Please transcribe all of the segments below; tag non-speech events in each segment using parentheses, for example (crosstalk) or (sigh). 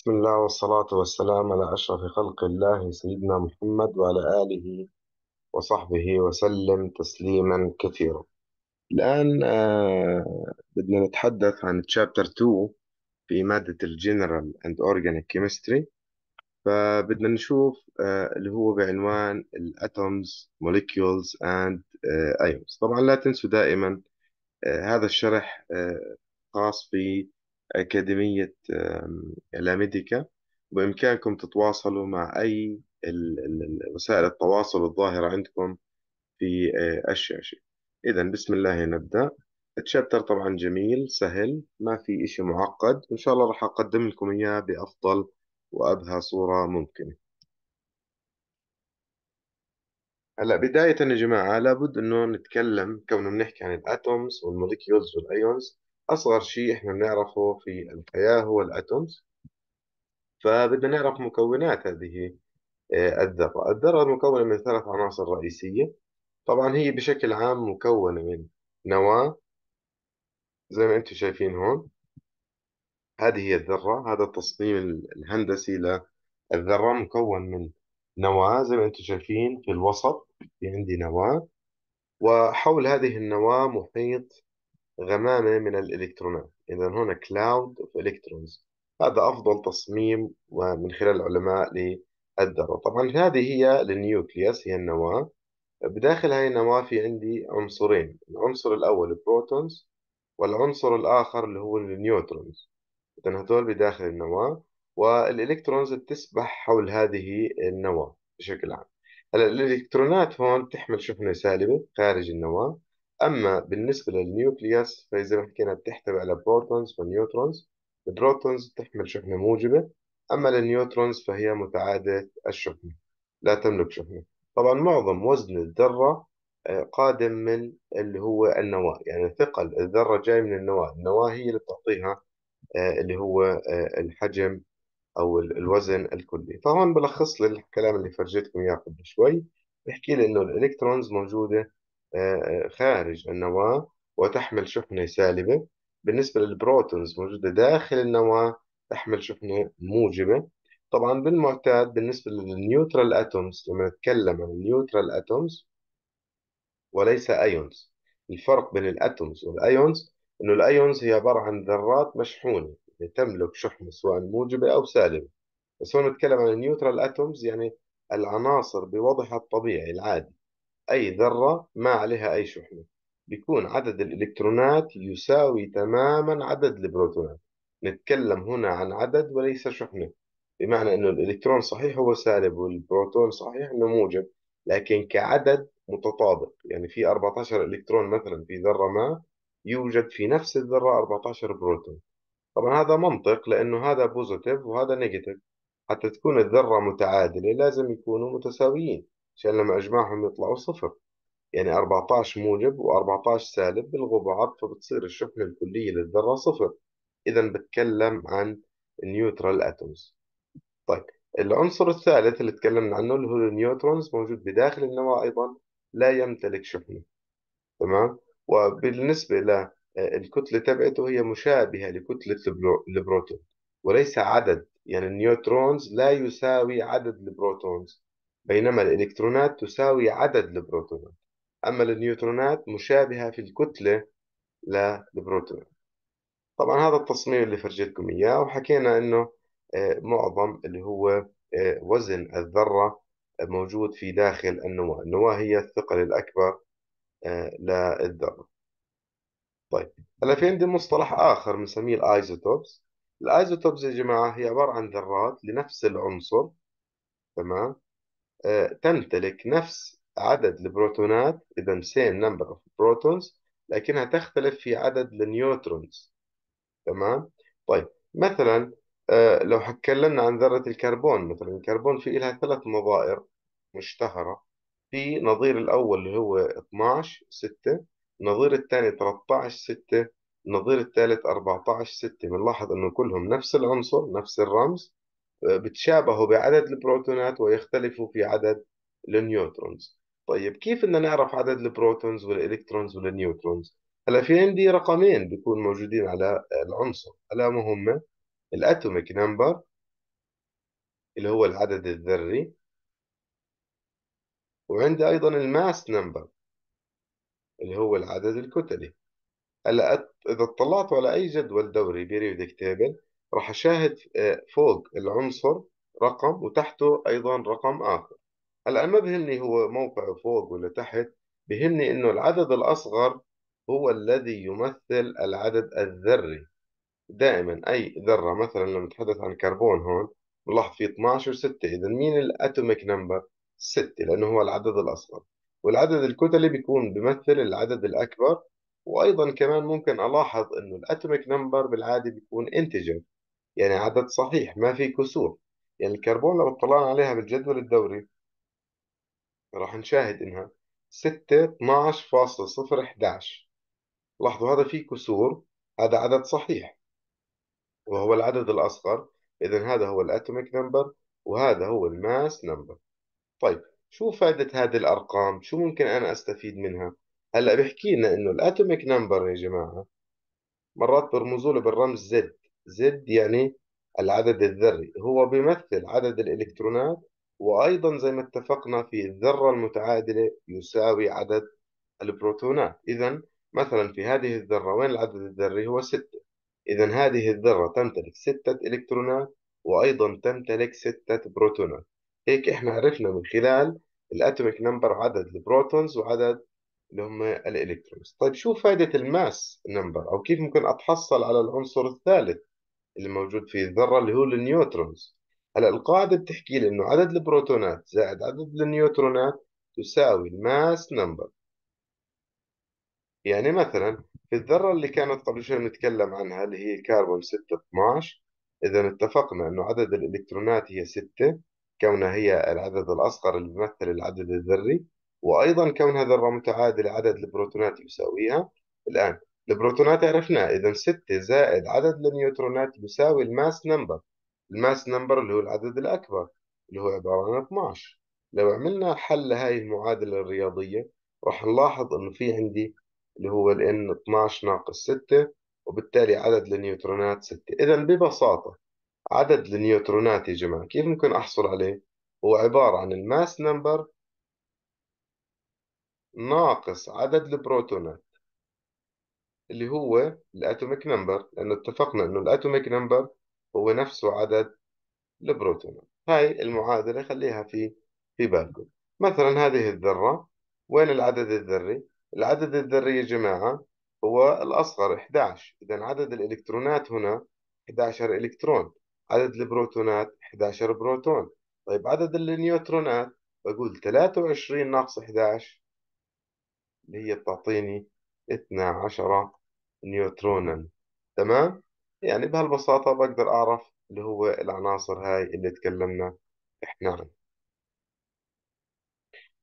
بسم الله والصلاة والسلام على أشرف خلق الله سيدنا محمد وعلى آله وصحبه وسلم تسليما كثيرا الآن آه بدنا نتحدث عن Chapter 2 في مادة الجنرال and Organic Chemistry فبدنا نشوف آه اللي هو بعنوان الأتومز Molecules and آه Ions طبعا لا تنسوا دائما آه هذا الشرح آه خاص في أكاديمية لاميديكا وبإمكانكم تتواصلوا مع أي ال ال وسائل التواصل الظاهرة عندكم في الشاشة إذا بسم الله نبدأ التشابتر طبعا جميل سهل ما في إشي معقد إن شاء الله راح أقدم لكم إياه بأفضل وأبهى صورة ممكنة هلا بداية يا جماعة لابد إنه نتكلم كونه بنحكي عن الأتومز والموليكيولز والأيونز أصغر شيء إحنا بنعرفه في الحياة هو الأتومز فبدنا نعرف مكونات هذه آه، الذرة الذرة مكونة من ثلاث عناصر رئيسية طبعا هي بشكل عام مكونة من نواة زي ما أنتم شايفين هون هذه هي الذرة هذا التصميم الهندسي للذرة مكون من نواة زي ما أنتم شايفين في الوسط في عندي نواة وحول هذه النواة محيط غمامة من الإلكترونات إذا هنا cloud of electrons هذا أفضل تصميم ومن خلال العلماء للذرة طبعا هذه هي النيوكليوس هي النواة بداخل هاي النواة في عندي عنصرين العنصر الأول البروتونز والعنصر الآخر اللي هو النيوترونز إذا هذول بداخل النواة والإلكترونز بتسبح حول هذه النواة بشكل عام هلا الإلكترونات هون بتحمل شحنة سالبة خارج النواة اما بالنسبه للنيوكلياس فهي زي ما حكينا بتحتوي على بروتونز ونيوترونز البروتونز بتحمل شحنه موجبه اما للنيوترونز فهي متعاده الشحنه لا تملك شحنه طبعا معظم وزن الذره آه، قادم من اللي هو النواه يعني ثقل الذره جاي من النواه النواه هي اللي بتعطيها آه، اللي هو آه، الحجم او الوزن الكلي فهون بلخص لي الكلام اللي فرجيتكم اياه قبل شوي بحكي لي انه الالكترونز موجوده خارج النواة وتحمل شحنة سالبة بالنسبة للبروتونز موجودة داخل النواة تحمل شحنة موجبة طبعا بالمعتاد بالنسبة للنيوترال اتومز لما نتكلم عن النيوترال اتومز وليس ايونز الفرق بين الاتومز والايونز انه الايونز هي عبارة عن ذرات مشحونة يعني تملك شحنة سواء موجبة او سالبة بس هون نتكلم عن النيوترال اتومز يعني العناصر بوضعها الطبيعي العادي أي ذرة ما عليها أي شحنة بيكون عدد الإلكترونات يساوي تماما عدد البروتونات نتكلم هنا عن عدد وليس شحنة بمعنى أنه الإلكترون صحيح هو سالب والبروتون صحيح أنه موجب لكن كعدد متطابق يعني في 14 إلكترون مثلا في ذرة ما يوجد في نفس الذرة 14 بروتون طبعا هذا منطق لأنه هذا بوزيتيف وهذا نيجاتيف حتى تكون الذرة متعادلة لازم يكونوا متساويين عشان لما أجمعهم يطلعوا صفر يعني 14 موجب و14 سالب بعض فبتصير الشحنة الكلية للذرة صفر إذا بتكلم عن نيوترال أتومز طيب العنصر الثالث اللي تكلمنا عنه اللي هو النيوترونز موجود بداخل النواة أيضا لا يمتلك شحنة تمام وبالنسبة للكتلة آه، تبعته هي مشابهة لكتلة البروتون وليس عدد يعني النيوترونز لا يساوي عدد البروتونز بينما الإلكترونات تساوي عدد البروتونات أما النيوترونات مشابهة في الكتلة للبروتونات طبعا هذا التصميم اللي فرجيتكم إياه وحكينا إنه آه، معظم اللي هو آه، وزن الذرة آه، موجود في داخل النواة النواة هي الثقل الأكبر للذرة طيب هلا في عندي مصطلح آخر بنسميه الأيزوتوبس الأيزوتوبس يا جماعة هي عبارة عن ذرات لنفس العنصر تمام آه، تمتلك نفس عدد البروتونات إذا same number of protons لكنها تختلف في عدد النيوترونز تمام طيب مثلا آه، لو تكلمنا عن ذرة الكربون مثلا الكربون في لها ثلاث نظائر مشتهرة في نظير الأول اللي هو 12 6 النظير الثاني 13 6 النظير الثالث 14 6 بنلاحظ أنه كلهم نفس العنصر نفس الرمز بتشابهوا بعدد البروتونات ويختلفوا في عدد النيوترونز طيب كيف بدنا نعرف عدد البروتونز والالكترونز والنيوترونز هلا في عندي رقمين بيكون موجودين على العنصر الا مهمة الاتوميك نمبر اللي هو العدد الذري وعندي ايضا الماس نمبر اللي هو العدد الكتلي هلا اذا اطلعتوا على اي جدول دوري بيريودك تيبل راح أشاهد آه، فوق العنصر رقم وتحته أيضا رقم آخر هلا ما بهمني هو موقعه فوق ولا تحت بهمني إنه العدد الأصغر هو الذي يمثل العدد الذري دائما أي ذرة مثلا لما نتحدث عن كربون هون بنلاحظ في 12 و6 إذا مين الأتوميك نمبر 6 لأنه هو العدد الأصغر والعدد الكتلي بيكون بيمثل العدد الأكبر وأيضا كمان ممكن ألاحظ إنه الأتوميك نمبر بالعادة بيكون انتجر يعني عدد صحيح ما في كسور يعني الكربون لو اطلعنا عليها بالجدول الدوري راح نشاهد إنها 6 12.0 11 لاحظوا هذا فيه كسور هذا عدد صحيح وهو العدد الأصغر إذا هذا هو الأتوميك نمبر وهذا هو الماس نمبر طيب شو فائدة هذه الأرقام؟ شو ممكن أنا أستفيد منها؟ هلأ بحكي لنا إنه الأتوميك نمبر يا جماعة مرات برمزوا له بالرمز زد زد يعني العدد الذري هو بيمثل عدد الإلكترونات وأيضا زي ما اتفقنا في الذرة المتعادلة يساوي عدد البروتونات إذا مثلا في هذه الذرة وين العدد الذري هو ستة إذا هذه الذرة تمتلك ستة إلكترونات وأيضا تمتلك ستة بروتونات هيك إحنا عرفنا من خلال الأتوميك نمبر عدد البروتونز وعدد اللي هم الإلكترونز طيب شو فائدة الماس نمبر أو كيف ممكن أتحصل على العنصر الثالث اللي موجود في الذرة اللي هو النيوترونز هلا القاعدة بتحكي لي إنه عدد البروتونات زائد عدد النيوترونات تساوي الماس نمبر يعني مثلا في الذرة اللي كانت قبل شوي نتكلم عنها اللي هي الكربون 6 12 إذا اتفقنا إنه عدد الإلكترونات هي 6 كونها هي العدد الأصغر اللي بيمثل العدد الذري وأيضا كونها ذرة متعادلة عدد البروتونات يساويها الآن البروتونات عرفنا إذا 6 زائد عدد النيوترونات يساوي الماس نمبر الماس نمبر اللي هو العدد الأكبر اللي هو عبارة عن 12 لو عملنا حل لهذه المعادلة الرياضية راح نلاحظ إنه في عندي اللي هو ال N 12 ناقص 6 وبالتالي عدد النيوترونات 6 إذا ببساطة عدد النيوترونات يا جماعة كيف ممكن أحصل عليه؟ هو عبارة عن الماس نمبر ناقص عدد البروتونات اللي هو الاتوميك نمبر لانه اتفقنا انه الاتوميك نمبر هو نفسه عدد البروتونات هاي المعادلة خليها في في بالكم مثلا هذه الذرة وين العدد الذري العدد الذري يا جماعة هو الأصغر 11 إذا عدد الإلكترونات هنا 11 إلكترون عدد البروتونات 11 بروتون طيب عدد النيوترونات بقول 23 ناقص 11 اللي هي بتعطيني 12 نيوترونا تمام يعني بهالبساطة بقدر أعرف اللي هو العناصر هاي اللي تكلمنا إحنا عنها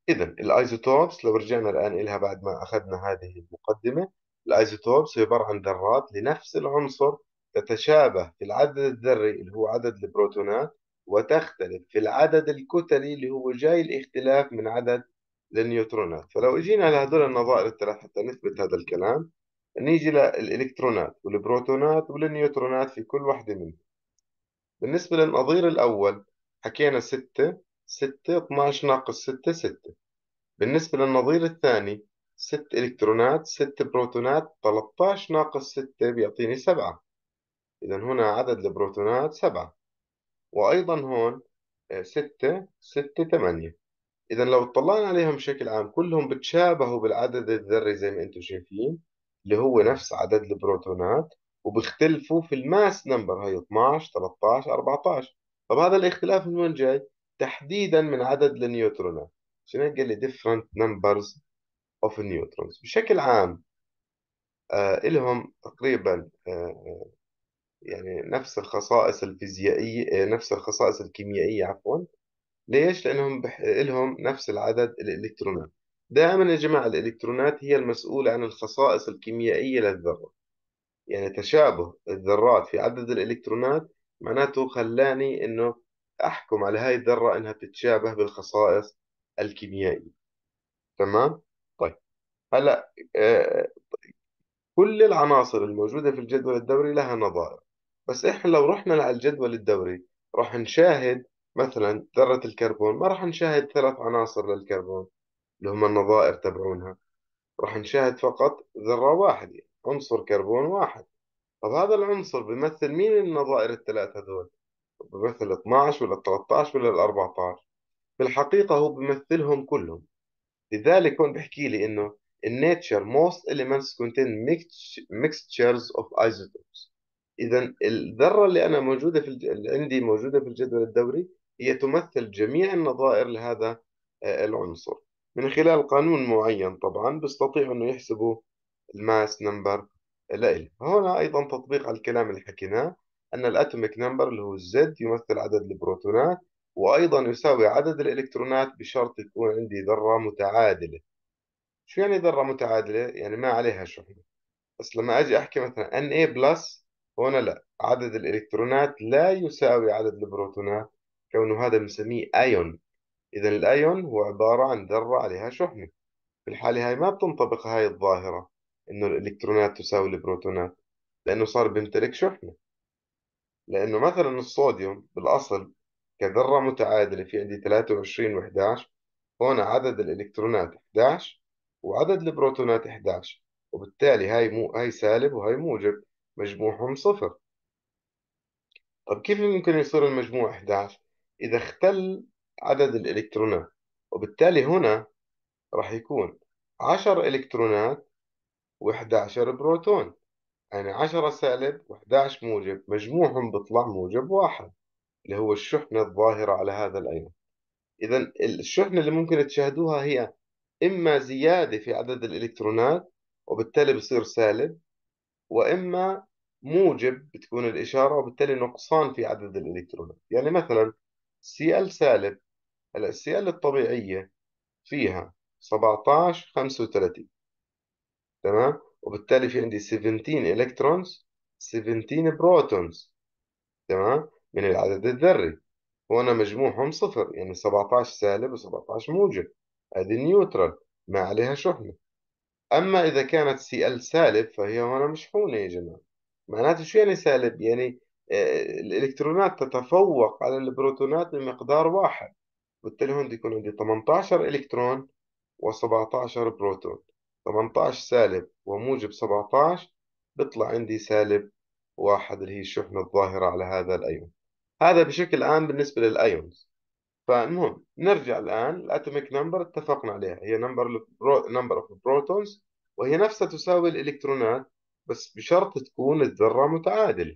إذا الأيزوتوبس لو رجعنا الآن إلها بعد ما أخذنا هذه المقدمة الأيزوتوبس هي عبارة عن ذرات لنفس العنصر تتشابه في العدد الذري اللي هو عدد البروتونات وتختلف في العدد الكتلي اللي هو جاي الاختلاف من عدد النيوترونات فلو اجينا هذول النظائر الثلاث حتى نثبت هذا الكلام نيجي للإلكترونات والبروتونات والنيوترونات في كل واحدة منهم بالنسبة للنظير الأول حكينا 6 6 12 ناقص 6 6 بالنسبة للنظير الثاني 6 إلكترونات 6 بروتونات 13 ناقص 6 بيعطيني 7 إذا هنا عدد البروتونات 7 وأيضا هون 6 6 8 إذا لو اطلعنا عليهم بشكل عام كلهم بتشابهوا بالعدد الذري زي ما أنتم شايفين اللي هو نفس عدد البروتونات وبيختلفوا في الماس نمبر هي 12 13 14 طب هذا الاختلاف من وين جاي؟ تحديدا من عدد النيوترونات عشان هيك قال لي different numbers of neutrons بشكل عام آه إلهم تقريبا آه،, آه يعني نفس الخصائص الفيزيائية آه نفس الخصائص الكيميائية عفوا ليش؟ لأنهم بح... إلهم نفس العدد الإلكترونات دائما يا جماعة الإلكترونات هي المسؤولة عن الخصائص الكيميائية للذرة يعني تشابه الذرات في عدد الإلكترونات معناته خلاني إنه أحكم على هاي الذرة إنها تتشابه بالخصائص الكيميائية تمام؟ طيب هلأ آه كل العناصر الموجودة في الجدول الدوري لها نظائر بس إحنا لو رحنا على الجدول الدوري راح نشاهد مثلا ذرة الكربون ما راح نشاهد ثلاث عناصر للكربون اللي هم النظائر تبعونها راح نشاهد فقط ذرة واحدة يعني، عنصر كربون واحد طب هذا العنصر بيمثل مين النظائر الثلاثة هذول بيمثل 12 ولا 13 ولا 14 في الحقيقة هو بيمثلهم كلهم لذلك هون بحكي لي انه in nature most elements contain mixtures of isotopes اذا الذرة اللي انا موجودة في الج... عندي موجودة في الجدول الدوري هي تمثل جميع النظائر لهذا آه، العنصر من خلال قانون معين طبعا بيستطيعوا انه يحسبوا الماس نمبر لإلي هنا ايضا تطبيق على الكلام اللي حكيناه ان الاتوميك نمبر اللي هو الزد يمثل عدد البروتونات وايضا يساوي عدد الالكترونات بشرط يكون عندي ذره متعادله شو يعني ذره متعادله يعني ما عليها شحنه بس لما اجي احكي مثلا Na بلس هنا لا عدد الالكترونات لا يساوي عدد البروتونات كونه هذا بنسميه ايون إذا الأيون هو عبارة عن ذرة عليها شحنة في الحالة هاي ما بتنطبق هاي الظاهرة إنه الإلكترونات تساوي البروتونات لأنه صار بيمتلك شحنة لأنه مثلا الصوديوم بالأصل كذرة متعادلة في عندي 23 و11 هون عدد الإلكترونات 11 وعدد البروتونات 11 وبالتالي هاي مو هاي سالب وهاي موجب مجموعهم صفر طب كيف ممكن يصير المجموع 11 إذا اختل عدد الإلكترونات وبالتالي هنا راح يكون 10 إلكترونات و11 بروتون يعني 10 سالب و11 موجب مجموعهم بيطلع موجب واحد اللي هو الشحنة الظاهرة على هذا الأيون إذا الشحنة اللي ممكن تشاهدوها هي إما زيادة في عدد الإلكترونات وبالتالي بصير سالب وإما موجب بتكون الإشارة وبالتالي نقصان في عدد الإلكترونات يعني مثلا سي ال سالب هلا الأجسيال الطبيعية فيها 17 35 تمام وبالتالي في عندي 17 إلكترونز 17 بروتونز تمام من العدد الذري وأنا مجموعهم صفر يعني 17 سالب و17 موجب هذه نيوترال ما عليها شحنة أما إذا كانت سي ال سالب فهي هنا مشحونة يا جماعة معناته شو يعني سالب يعني آه، الإلكترونات تتفوق على البروتونات بمقدار واحد بالتالي هون بده يكون عندي 18 الكترون و17 بروتون 18 سالب وموجب 17 بيطلع عندي سالب واحد اللي هي الشحنة الظاهرة على هذا الأيون هذا بشكل عام بالنسبة للأيونز فالمهم نرجع الآن الأتوميك نمبر اتفقنا عليها هي نمبر نمبر اوف بروتونز وهي نفسها تساوي الإلكترونات بس بشرط تكون الذرة متعادلة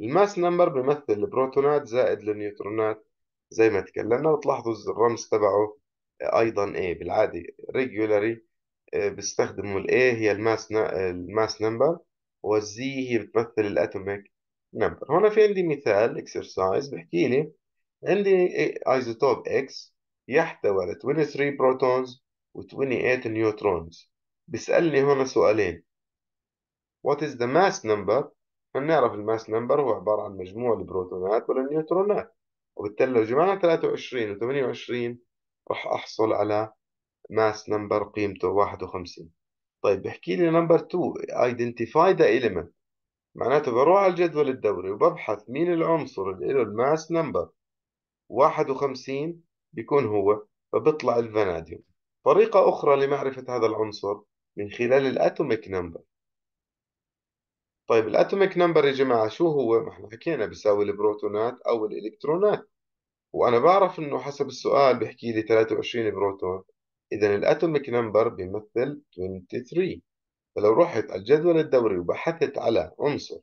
الماس نمبر بيمثل البروتونات زائد النيوترونات زي ما اتكلمنا وتلاحظوا الرمز تبعه أيضا A بالعادي regularly آه، بيستخدموا ال A هي الماس الماس نمبر والزي هي بتمثل الاتوميك نمبر هنا في عندي مثال اكسرسايز بحكي لي عندي ايزوتوب اكس يحتوي على 23 بروتونز و28 نيوترونز بيسألني هنا سؤالين what is the mass number هنعرف الماس نمبر هو عبارة عن مجموع البروتونات والنيوترونات وبالتالي لو جمعنا 23 و 28 راح أحصل على ماس نمبر قيمته 51 طيب بحكي لي نمبر 2 identify the element معناته بروح على الجدول الدوري وببحث مين العنصر اللي له الماس نمبر 51 بيكون هو فبطلع الفناديوم طريقة أخرى لمعرفة هذا العنصر من خلال الأتوميك نمبر طيب الاتوميك نمبر يا جماعه شو هو؟ ما احنا حكينا بيساوي البروتونات او الالكترونات وانا بعرف انه حسب السؤال بيحكي لي 23 بروتون اذا الاتوميك نمبر بيمثل 23 فلو رحت على الجدول الدوري وبحثت على عنصر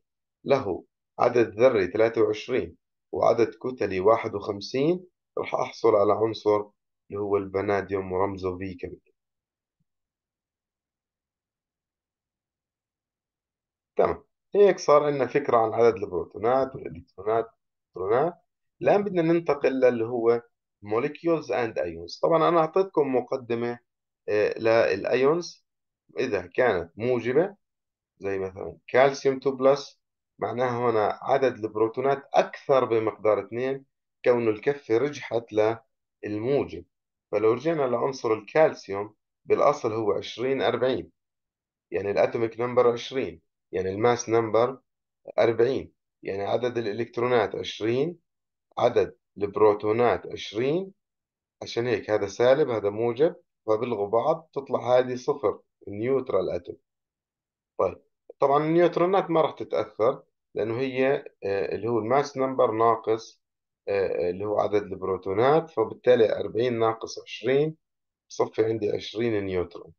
له عدد ذري 23 وعدد كتلي 51 راح احصل على عنصر اللي هو الفناديوم ورمزه في كمان تمام هيك صار عندنا فكرة عن عدد البروتونات والإلكترونات والإلكترونات الآن بدنا ننتقل للي هو molecules and ions طبعا أنا أعطيتكم مقدمة آه، للأيونز إذا كانت موجبة زي مثلا كالسيوم 2 بلس معناها هنا عدد البروتونات أكثر بمقدار 2 كونه الكفة رجحت للموجب فلو رجعنا لعنصر الكالسيوم بالأصل هو 20 40 يعني الأتوميك نمبر 20 يعني الماس نمبر 40 يعني عدد الإلكترونات 20 عدد البروتونات 20 عشان هيك هذا سالب هذا موجب فبلغوا بعض تطلع هذه صفر نيوترال أتوم طيب طبعا النيوترونات ما راح تتأثر لأنه هي آه، اللي هو الماس نمبر ناقص آه، اللي هو عدد البروتونات فبالتالي 40 ناقص 20 بصفي عندي 20 نيوترون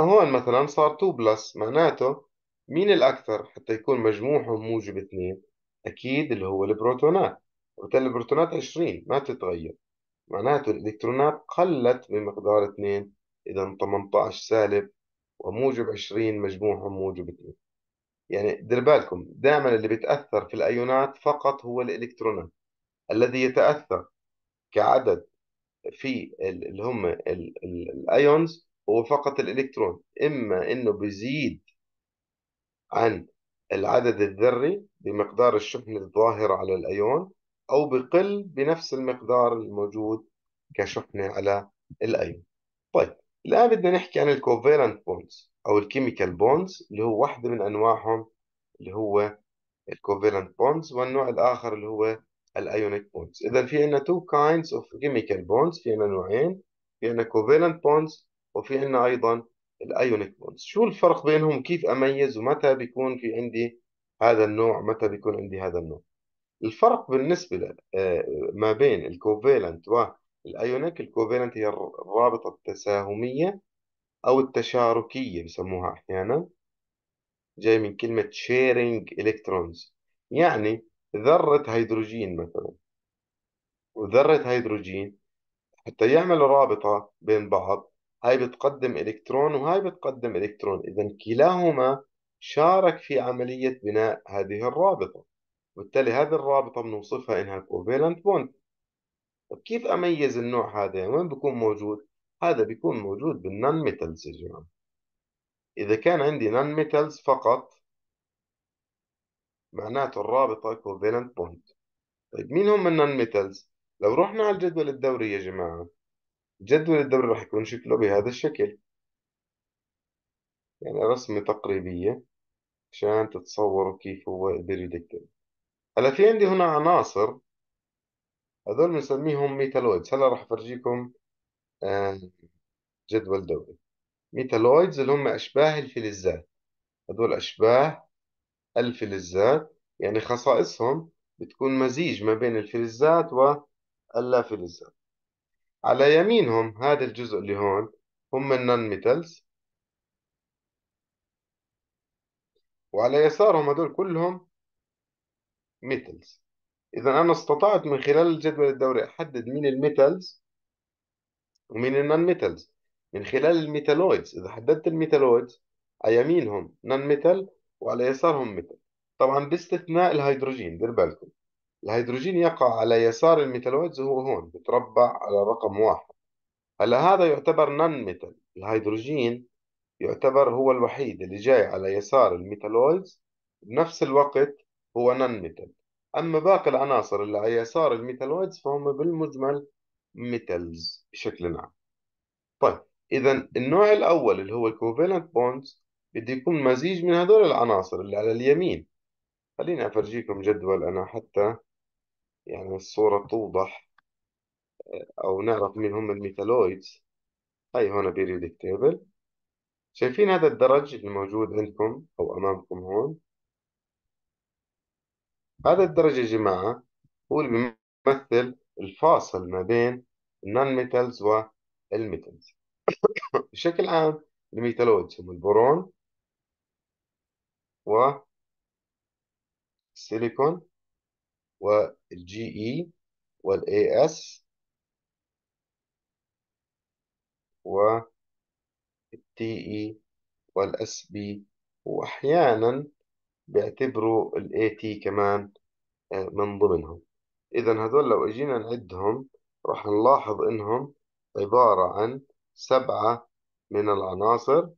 هون مثلا صار 2 بلس معناته مين الأكثر حتى يكون مجموعهم موجب اثنين أكيد اللي هو البروتونات وبالتالي البروتونات 20 ما تتغير معناته الإلكترونات قلت بمقدار اثنين إذا 18 سالب وموجب 20 مجموعهم موجب اثنين يعني دير بالكم دائما اللي بيتأثر في الأيونات فقط هو الإلكترونات الذي يتأثر كعدد في اللي هم الأيونز هو فقط الإلكترون إما إنه بيزيد عن العدد الذري بمقدار الشحنة الظاهرة على الأيون أو بقل بنفس المقدار الموجود كشحنة على الأيون طيب الآن بدنا نحكي عن الكوفالنت بونز أو الكيميكال بونز اللي هو واحدة من أنواعهم اللي هو الكوفالنت بونز والنوع الآخر اللي هو الايونيك بونز إذا في عندنا two kinds of chemical bonds في عندنا نوعين في عندنا covalent bonds وفي عندنا أيضا الايونيك بوندز شو الفرق بينهم كيف اميز ومتى بيكون في عندي هذا النوع متى بيكون عندي هذا النوع الفرق بالنسبة آه، ما بين الكوفالنت والايونيك الكوفالنت هي الرابطة التساهمية او التشاركية بسموها احيانا جاي من كلمة sharing electrons يعني ذرة هيدروجين مثلا وذرة هيدروجين حتى يعملوا رابطة بين بعض هاي بتقدم إلكترون وهاي بتقدم إلكترون إذا كلاهما شارك في عملية بناء هذه الرابطة وبالتالي هذه الرابطة بنوصفها إنها كوفالنت بوند طب كيف أميز النوع هذا يعني وين بيكون موجود هذا بيكون موجود بالنون ميتالز يا جماعة إذا كان عندي نون ميتالز فقط معناته الرابطة كوفالنت بوند طيب مين هم النون ميتالز لو رحنا على الجدول الدوري يا جماعة جدول الدوري راح يكون شكله بهذا الشكل يعني رسمة تقريبية عشان تتصوروا كيف هو قدر يدكر هلا في عندي هنا عناصر هذول بنسميهم ميتالويدز هلا راح أفرجيكم آه، جدول دوري ميتالويدز اللي هم أشباه الفلزات هذول أشباه الفلزات يعني خصائصهم بتكون مزيج ما بين الفلزات واللافلزات على يمينهم هذا الجزء اللي هون هم النون ميتالز وعلى يسارهم هدول كلهم ميتالز إذا أنا استطعت من خلال الجدول الدوري أحدد مين الميتالز ومين النون ميتالز من خلال الميتالويدز إذا حددت الميتالويدز على يمينهم نون ميتال وعلى يسارهم ميتال طبعا باستثناء الهيدروجين دير بالكم الهيدروجين يقع على يسار الميتالويدز هو هون بتربع على رقم واحد هلا هذا يعتبر نان ميتال الهيدروجين يعتبر هو الوحيد اللي جاي على يسار الميتالويدز بنفس الوقت هو نان ميتال أما باقي العناصر اللي على يسار الميتالويدز فهم بالمجمل ميتالز بشكل عام طيب إذا النوع الأول اللي هو الكوفالنت بوندز بده يكون مزيج من هذول العناصر اللي على اليمين خليني أفرجيكم جدول أنا حتى يعني الصورة توضح أو نعرف مين هم الميتالويدز هاي هون بيريودك تيبل شايفين هذا الدرج الموجود عندكم أو أمامكم هون هذا الدرج يا جماعة هو اللي بيمثل الفاصل ما بين النون ميتالز والميتالز بشكل عام الميتالويدز هم البورون والسيليكون والجي اي والاي اس والتي اي والاس بي واحيانا بيعتبروا الاي تي كمان آه، من ضمنهم اذا هذول لو اجينا نعدهم راح نلاحظ انهم عبارة عن سبعة من العناصر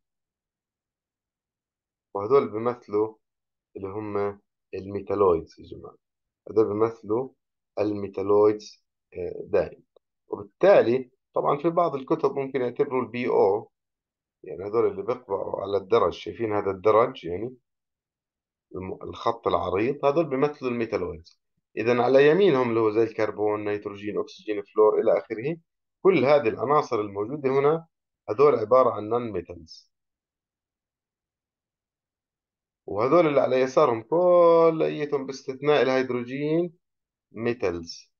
وهذول بيمثلوا اللي هم الميتالويدز يا جماعة ده بيمثلوا الميتالويدز آه، دايم وبالتالي طبعا في بعض الكتب ممكن يعتبروا البي او يعني هذول اللي بيقبعوا على الدرج شايفين هذا الدرج يعني الخط العريض هذول بيمثلوا الميتالويدز إذا على يمينهم اللي هو زي الكربون نيتروجين أكسجين فلور إلى آخره كل هذه العناصر الموجودة هنا هذول عبارة عن نون ميتالز وهذول اللي على يسارهم كليتهم باستثناء الهيدروجين ميتلز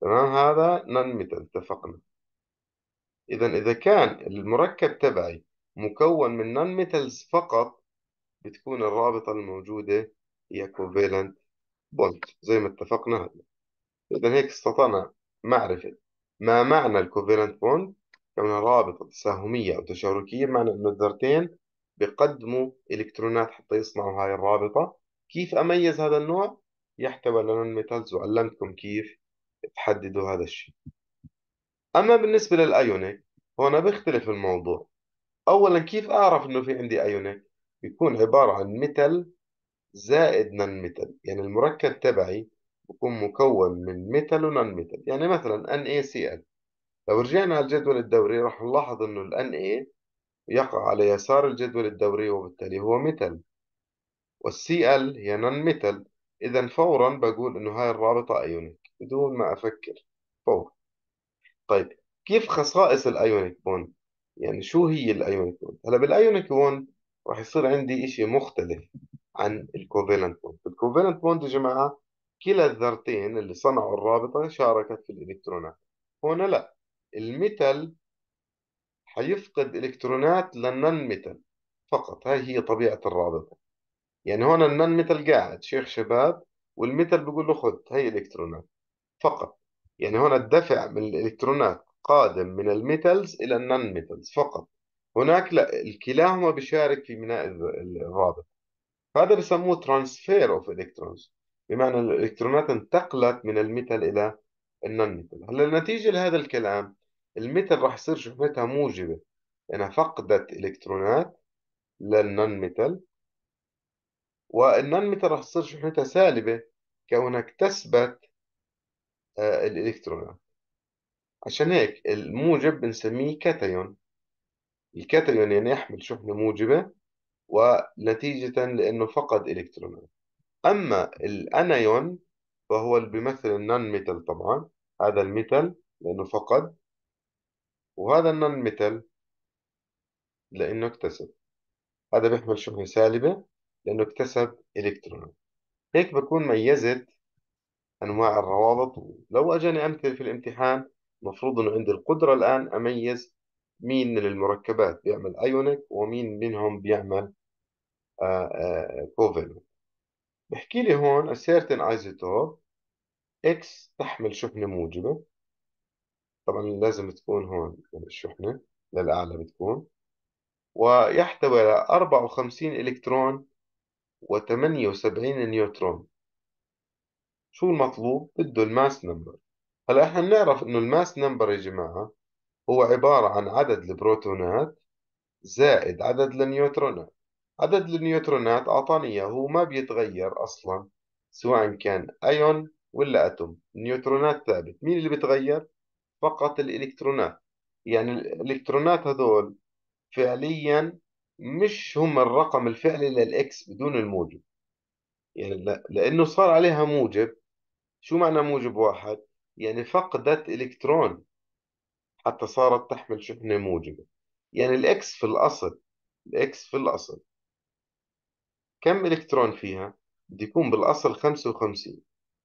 تمام هذا نون ميتال اتفقنا إذا إذا كان المركب تبعي مكون من نون ميتلز فقط بتكون الرابطة الموجودة هي كوفالنت بولت زي ما اتفقنا هلا إذا هيك استطعنا معرفة ما معنى الكوفالنت بوند كونها رابطة تساهمية أو تشاركية معنى أن الذرتين بقدموا إلكترونات حتى يصنعوا هاي الرابطة كيف أميز هذا النوع؟ يحتوي على نون ميتالز وعلمتكم كيف تحددوا هذا الشيء أما بالنسبة للأيونيك هنا بيختلف الموضوع أولا كيف أعرف إنه في عندي أيونيك؟ بيكون عبارة عن ميتال زائد نون ميتال يعني المركب تبعي بكون مكون من ميتال ونون ميتال يعني مثلا NaCl لو رجعنا على الجدول الدوري راح نلاحظ إنه ال Na يقع على يسار الجدول الدوري وبالتالي هو ميتال والسي ال هي نون ميتال إذا فورا بقول إنه هاي الرابطة أيونيك بدون ما أفكر فور طيب كيف خصائص الأيونيك بوند؟ يعني شو هي الأيونيك بوند؟ هلا بالأيونيك بوند راح يصير عندي شيء مختلف عن الكوفالنت بوند، الكوفالنت بوند يا جماعة كلا الذرتين اللي صنعوا الرابطة شاركت في الإلكترونات هنا لا الميتال حيفقد إلكترونات للنن ميتال فقط هاي هي طبيعة الرابطة يعني هون النن ميتال قاعد شيخ شباب والميتال بيقول له خذ هي إلكترونات فقط يعني هون الدفع من الإلكترونات قادم من الميتالز إلى النن ميتالز فقط هناك لا الكلاهما بيشارك في بناء الرابط هذا بسموه ترانسفير اوف الكترونز بمعنى الالكترونات انتقلت من الميتال الى النن ميتال هلا النتيجه لهذا الكلام المتل راح يصير شحنتها موجبة إنها فقدت إلكترونات للنون ميتال والنون ميتال راح تصير شحنتها سالبة كونها اكتسبت آه، الإلكترونات عشان هيك الموجب بنسميه كاتيون الكاتيون يعني يحمل شحنة موجبة ونتيجة لأنه فقد إلكترونات أما الأنايون فهو اللي بيمثل النون ميتال طبعا هذا الميتال لأنه فقد وهذا النون ميتال لأنه اكتسب هذا بيحمل شحنة سالبة لأنه اكتسب إلكترون هيك بكون ميزت أنواع الروابط لو أجاني أمثلة في الامتحان المفروض أنه عندي القدرة الآن أميز مين من المركبات بيعمل أيونيك ومين منهم بيعمل آه، آه، كوفالنت بحكي لي هون a certain اكس X تحمل شحنة موجبة طبعا لازم تكون هون يعني الشحنة للأعلى بتكون ويحتوي على 54 إلكترون و78 نيوترون شو المطلوب؟ بده الماس نمبر هلا احنا بنعرف انه الماس نمبر يا جماعة هو عبارة عن عدد البروتونات زائد عدد النيوترونات عدد النيوترونات أعطاني إياه هو ما بيتغير أصلا سواء كان أيون ولا أتوم النيوترونات ثابت مين اللي بتغير؟ فقط الإلكترونات يعني الإلكترونات هذول فعليا مش هم الرقم الفعلي للإكس بدون الموجب يعني لأنه صار عليها موجب شو معنى موجب واحد؟ يعني فقدت إلكترون حتى صارت تحمل شحنة موجبة يعني الإكس في الأصل الإكس في الأصل كم إلكترون فيها؟ بده يكون بالأصل 55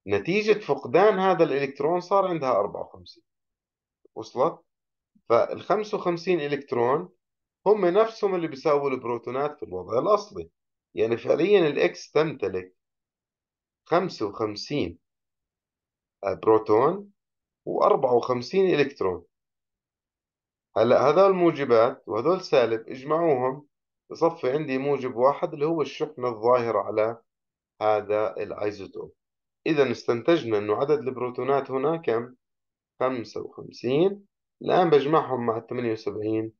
نتيجة فقدان هذا الإلكترون صار عندها 54 وصلت فال 55 الكترون هم نفسهم اللي بيساووا البروتونات في الوضع الاصلي يعني فعليا الاكس تمتلك 55 بروتون و54 الكترون هلا هذول موجبات وهذول سالب اجمعوهم بصفي عندي موجب واحد اللي هو الشحنة الظاهرة على هذا الايزوتوب إذا استنتجنا أنه عدد البروتونات هنا كم؟ خمسة وخمسين الآن بجمعهم مع الثمانية وسبعين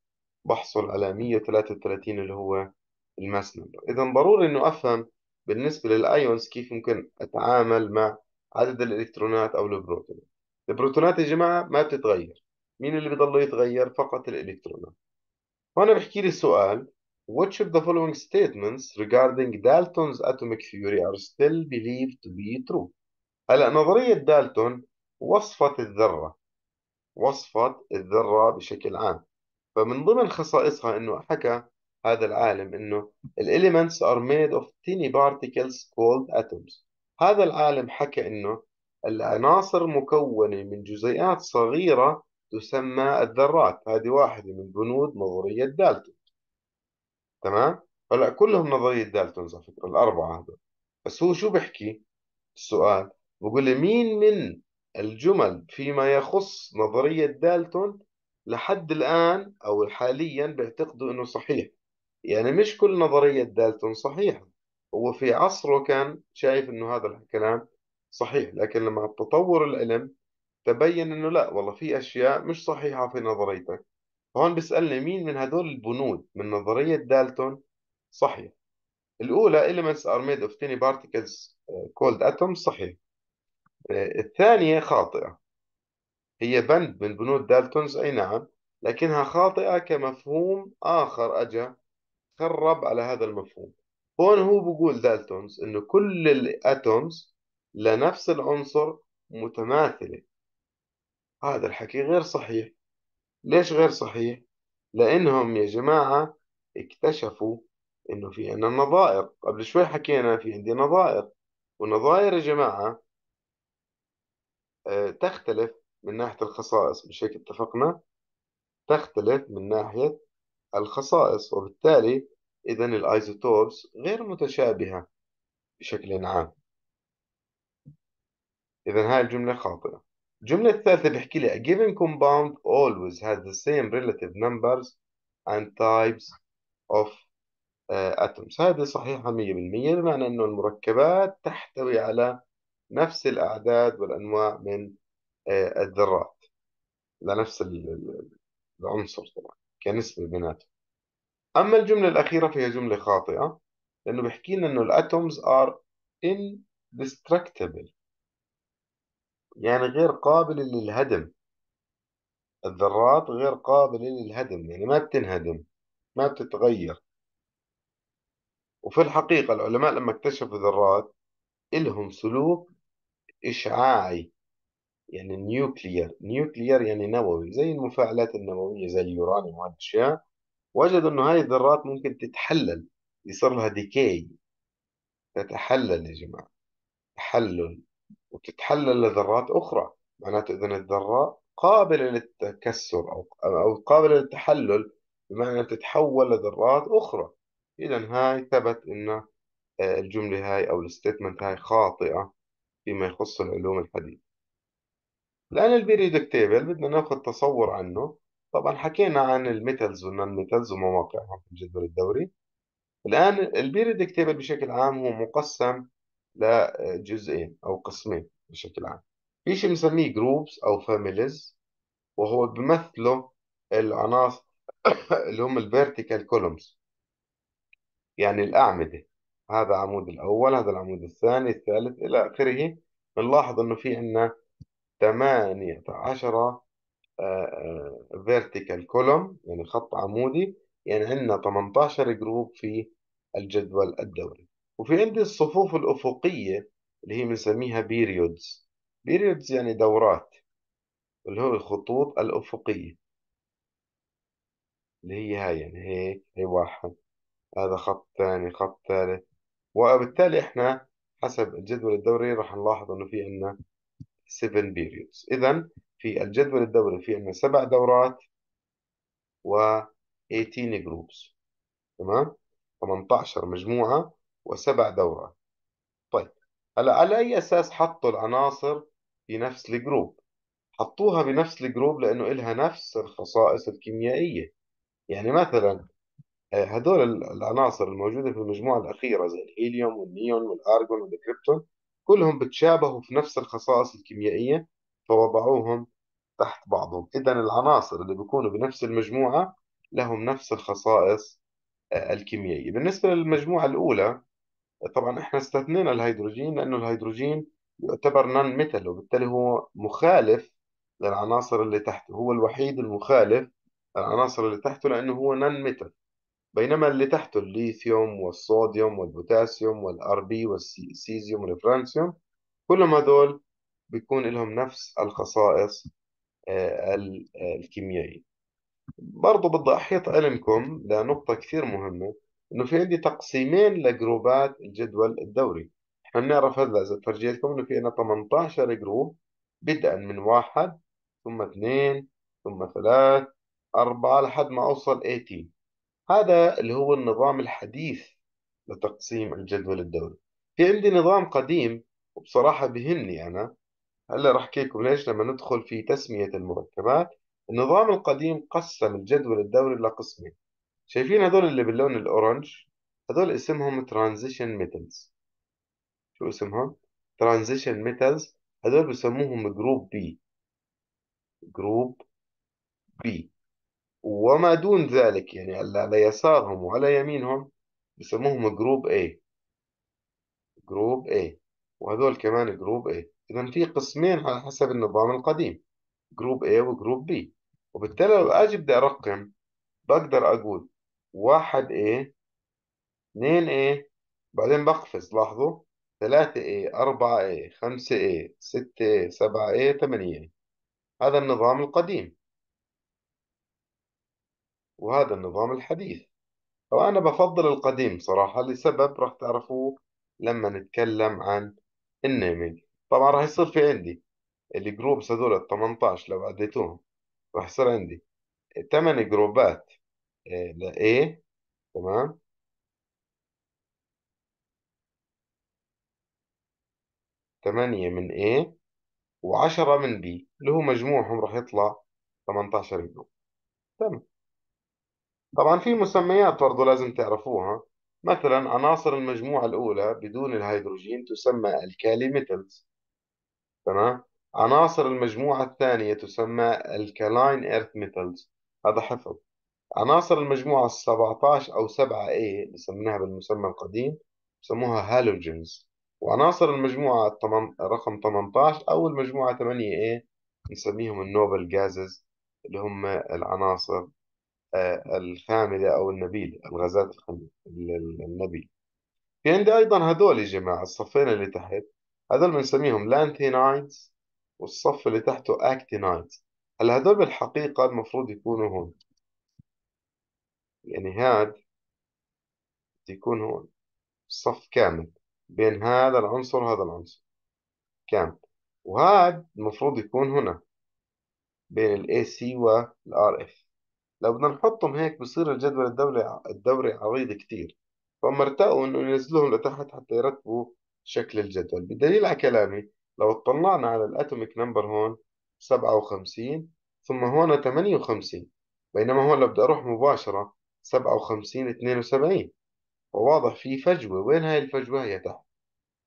بحصل على مية وثلاثة وثلاثين اللي هو الماس نمبر إذا ضروري إنه أفهم بالنسبة للأيونز كيف ممكن أتعامل مع عدد الإلكترونات أو البروتونات البروتونات يا جماعة ما بتتغير مين اللي بيضل يتغير فقط الإلكترونات هون بحكي لي السؤال Which of the following statements regarding Dalton's atomic theory are still believed to be true؟ هلا نظرية دالتون وصفة الذرة وصفة الذرة بشكل عام فمن ضمن خصائصها انه حكى هذا العالم انه elements are made of tiny particles called atoms هذا العالم حكى انه العناصر مكونة من جزيئات صغيرة تسمى الذرات هذه واحدة من بنود نظرية دالتون تمام هلا كلهم نظرية دالتون على فكرة الأربعة هذول بس هو شو بحكي السؤال بقول لي مين من الجمل فيما يخص نظرية دالتون لحد الآن أو حاليا بيعتقدوا أنه صحيح يعني مش كل نظرية دالتون صحيحة هو في عصره كان شايف أنه هذا الكلام صحيح لكن لما تطور العلم تبين أنه لا والله في أشياء مش صحيحة في نظريتك هون بيسألني مين من هدول البنود من نظرية دالتون صحيح الأولى elements are made of tiny particles uh, called atoms صحيح آه، الثانية خاطئة هي بند من بنود دالتونز أي نعم لكنها خاطئة كمفهوم آخر أجا خرب على هذا المفهوم هون هو بقول دالتونز إنه كل الأتومز لنفس العنصر متماثلة هذا الحكي غير صحيح ليش غير صحيح؟ لأنهم يا جماعة اكتشفوا إنه في عنا نظائر قبل شوي حكينا في عندي نظائر والنظائر يا جماعة آه، تختلف من ناحية الخصائص مش هيك اتفقنا؟ تختلف من ناحية الخصائص وبالتالي إذا الأيزوتوبس غير متشابهة بشكل عام إذا هاي الجملة خاطئة الجملة الثالثة بحكي لي a given compound always has the same relative numbers and types of uh, atoms هذه صحيحة 100% بمعنى أنه المركبات تحتوي على نفس الأعداد والأنواع من آه، الذرات لنفس العنصر طبعا كنسبة بيناتهم أما الجملة الأخيرة فهي جملة خاطئة لأنه بيحكي لنا إنه الأتومز آر indestructible يعني غير قابل للهدم الذرات غير قابلة للهدم يعني ما بتنهدم ما بتتغير وفي الحقيقة العلماء لما اكتشفوا ذرات إلهم سلوك إشعاعي يعني نيوكلير نيوكلير يعني نووي زي المفاعلات النووية زي اليورانيوم وهالأشياء وجدوا إنه هاي الذرات ممكن تتحلل يصير لها ديكاي تتحلل يا جماعة تحلل وتتحلل لذرات أخرى معناته إذا الذرة قابلة للتكسر أو أو قابلة للتحلل بمعنى تتحول لذرات أخرى إذا هاي ثبت إن آه، الجملة هاي أو الستيتمنت هاي خاطئة فيما يخص العلوم الحديثة الآن البيريودك تيبل بدنا ناخذ تصور عنه طبعا حكينا عن الميتالز والنون ميتالز ومواقعهم في الجدول الدوري الآن البيريودك تيبل بشكل عام هو مقسم لجزئين أو قسمين بشكل عام في شيء بنسميه جروبس أو فاميليز وهو بمثله العناصر اللي هم الفيرتيكال كولومز يعني الأعمدة هذا العمود الأول هذا العمود الثاني الثالث إلى آخره بنلاحظ إنه في عندنا 18 فيرتيكال كولوم يعني خط عمودي يعني عندنا 18 جروب في الجدول الدوري وفي عندي الصفوف الأفقية اللي هي بنسميها بيريودز بيريودز يعني دورات اللي هو الخطوط الأفقية اللي هي هاي يعني هيك هي واحد هذا خط ثاني خط ثالث وبالتالي احنا حسب الجدول الدوري راح نلاحظ انه في عندنا 7 بيريودز اذا في الجدول الدوري في عندنا سبع دورات و 18 جروبس تمام 18 مجموعة وسبع دورات طيب هلا على اي اساس حطوا العناصر في نفس الجروب حطوها بنفس الجروب لانه لها نفس الخصائص الكيميائية يعني مثلا هذول آه، العناصر الموجودة في المجموعة الأخيرة زي الهيليوم والنيون والأرجون والكريبتون كلهم بتشابهوا في نفس الخصائص الكيميائية فوضعوهم تحت بعضهم إذا العناصر اللي بيكونوا بنفس المجموعة لهم نفس الخصائص آه، الكيميائية بالنسبة للمجموعة الأولى طبعا احنا استثنينا الهيدروجين لأنه الهيدروجين يعتبر نان ميتال وبالتالي هو مخالف للعناصر اللي تحته هو الوحيد المخالف للعناصر اللي تحته لأنه هو نان ميتال بينما اللي تحته الليثيوم والصوديوم والبوتاسيوم والار بي والسيزيوم والفرانسيوم كلهم هذول بيكون لهم نفس الخصائص آه، آه، الكيميائية برضو بدي أحيط علمكم لنقطة كثير مهمة إنه في عندي تقسيمين لجروبات الجدول الدوري إحنا بنعرف هلا إذا فرجيتكم إنه في عندنا 18 جروب بدءا من واحد ثم اثنين ثم ثلاث أربعة لحد ما أوصل 18 هذا اللي هو النظام الحديث لتقسيم الجدول الدوري في عندي نظام قديم وبصراحة بهمني أنا هلا رح احكي لكم ليش لما ندخل في تسمية المركبات النظام القديم قسم الجدول الدوري لقسمين شايفين هذول اللي باللون الأورنج هذول اسمهم ترانزيشن ميتلز شو اسمهم؟ ترانزيشن ميتلز هذول بسموهم جروب بي جروب بي وما دون ذلك يعني على يسارهم وعلى يمينهم بسموهم جروب A جروب A وهذول كمان جروب A إذا في قسمين على حسب النظام القديم جروب A وجروب B وبالتالي لو أجي بدي أرقم بقدر أقول 1 A 2A بعدين بقفز لاحظوا 3A 4A 5A 6A 7A 8A هذا النظام القديم وهذا النظام الحديث وأنا بفضل القديم صراحة لسبب راح تعرفوه لما نتكلم عن النيمينج طبعا راح يصير في عندي الجروبس هذول ال 18 لو عديتوهم راح يصير عندي 8 جروبات آه، ل A تمام ثمانية من A وعشرة من B اللي هو مجموعهم راح يطلع 18 جروب تمام طبعا في مسميات برضو لازم تعرفوها مثلا عناصر المجموعة الأولى بدون الهيدروجين تسمى الكالي ميتلز تمام عناصر المجموعة الثانية تسمى الكالاين ايرث ميتلز هذا حفظ عناصر المجموعة ال 17 أو 7A بسميناها بالمسمى القديم بسموها هالوجينز وعناصر المجموعة رقم 18 أو المجموعة 8A نسميهم النوبل جازز اللي هم العناصر آه، الخامله أو النبيلة الغازات الخام- النبيلة في عندي أيضا هذول يا جماعة الصفين اللي تحت هذول بنسميهم لانثينايدز والصف اللي تحته أكتينايدز هلا هذول بالحقيقة المفروض يكونوا هون يعني هاد يكون هون صف كامل بين هذا العنصر وهذا العنصر كامل وهاد المفروض يكون هنا بين الـ AC والـ RF لو بدنا نحطهم هيك بصير الجدول الدوري الدوري عريض كتير فهم ارتأوا إنه ينزلوهم لتحت حتى يرتبوا شكل الجدول بدليل على كلامي لو اطلعنا على الاتوميك نمبر هون 57 ثم هون 58 بينما هون لو بدي أروح مباشرة 57 72 وواضح في فجوة وين هاي الفجوة هي تحت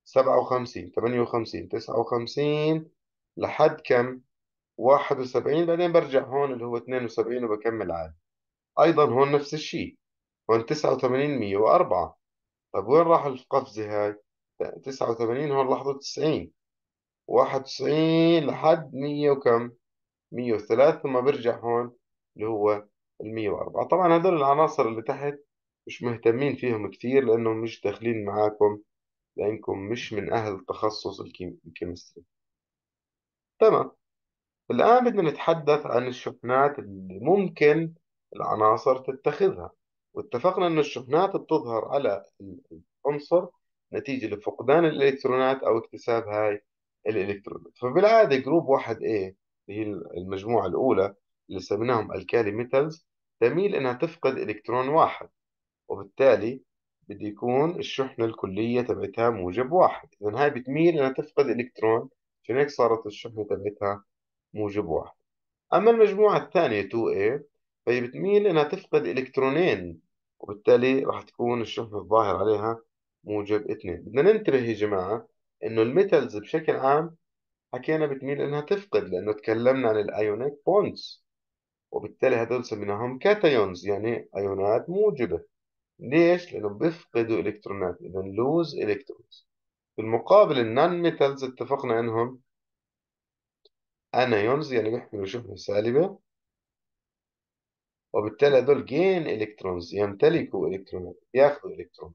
57 58 59 لحد كم 71 بعدين برجع هون اللي هو 72 وبكمل عادي أيضا هون نفس الشيء هون 89 104 طب وين راح القفزة هاي؟ 89 هون لحظة 90 91 لحد 100 وكم؟ 103 ثم برجع هون اللي هو ال 104 طبعا هذول العناصر اللي تحت مش مهتمين فيهم كثير لأنهم مش داخلين معاكم لأنكم مش من أهل تخصص الكيمستري تمام الآن بدنا نتحدث عن الشحنات اللي ممكن العناصر تتخذها واتفقنا أن الشحنات بتظهر على العنصر نتيجة لفقدان الإلكترونات أو اكتساب هاي الإلكترونات فبالعادة جروب واحد A اللي هي المجموعة الأولى اللي سميناهم الكالي ميتالز تميل إنها تفقد إلكترون واحد وبالتالي بده يكون الشحنة الكلية تبعتها موجب واحد إذا هاي بتميل إنها تفقد إلكترون عشان هيك صارت الشحنة تبعتها موجب واحد أما المجموعة الثانية 2A إيه، فهي بتميل إنها تفقد إلكترونين وبالتالي راح تكون الشحنة الظاهر عليها موجب اثنين بدنا ننتبه يا جماعة إنه الميتالز بشكل عام حكينا بتميل إنها تفقد لأنه تكلمنا عن الأيونيك بونز وبالتالي هذول سميناهم كاتايونز يعني أيونات موجبة ليش؟ لأنه بيفقدوا إلكترونات إذا لوز إلكترونز بالمقابل النان ميتالز اتفقنا إنهم أنايونز يعني بيحملوا شحنة سالبة وبالتالي هذول جين إلكترونز يمتلكوا إلكترونات ياخذوا إلكترونات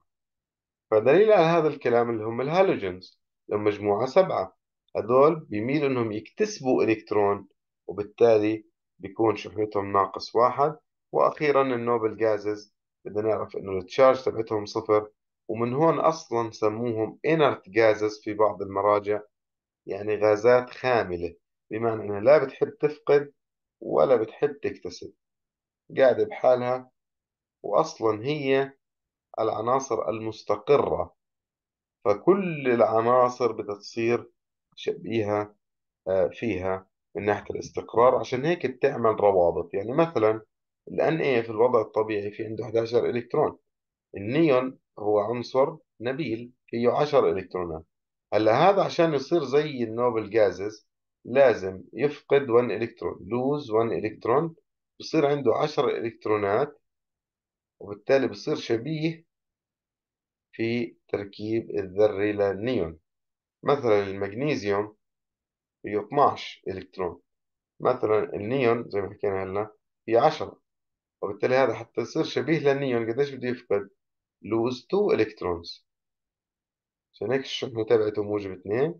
فدليل على هذا الكلام اللي هم الهالوجنز لهم مجموعة سبعة هذول بيميل إنهم يكتسبوا إلكترون وبالتالي بيكون شحنتهم ناقص واحد وأخيرا النوبل جازز بدنا نعرف إنه التشارج تبعتهم صفر ومن هون أصلا سموهم inert جازز في بعض المراجع يعني غازات خاملة بمعنى انها لا بتحب تفقد ولا بتحب تكتسب قاعدة بحالها وأصلا هي العناصر المستقرة فكل العناصر بتصير شبيهة آه، فيها من ناحية الاستقرار عشان هيك بتعمل روابط يعني مثلا الـ Na في الوضع الطبيعي في عنده 11 إلكترون النيون هو عنصر نبيل فيه 10 إلكترونات هلا هذا عشان يصير زي النوبل جازز لازم يفقد 1 الكترون لوز 1 الكترون بصير عنده 10 الكترونات وبالتالي بصير شبيه في تركيب الذري للنيون مثلا المغنيسيوم فيه 12 الكترون مثلا النيون زي ما حكينا هلا في 10 وبالتالي هذا حتى يصير شبيه للنيون قديش بده يفقد لوز 2 الكترونز عشان هيك الشحنة تبعته موجب 2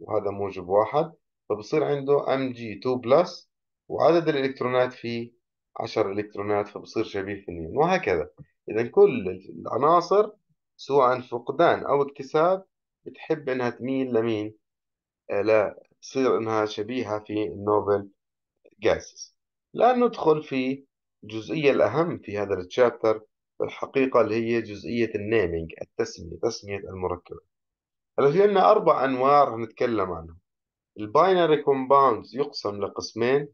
وهذا موجب 1 فبصير عنده ام جي 2 بلس وعدد الالكترونات فيه 10 الكترونات فبصير شبيه في النيون وهكذا اذا كل العناصر سواء فقدان او اكتساب بتحب انها تميل لمين آه، لا تصير انها شبيهة في النوبل جاسز الان ندخل في الجزئية الأهم في هذا التشابتر الحقيقه اللي هي جزئية النيمينج التسمية تسمية المركبات هلا في عندنا أربع أنواع هنتكلم عنهم الباينري كومباوندز يقسم لقسمين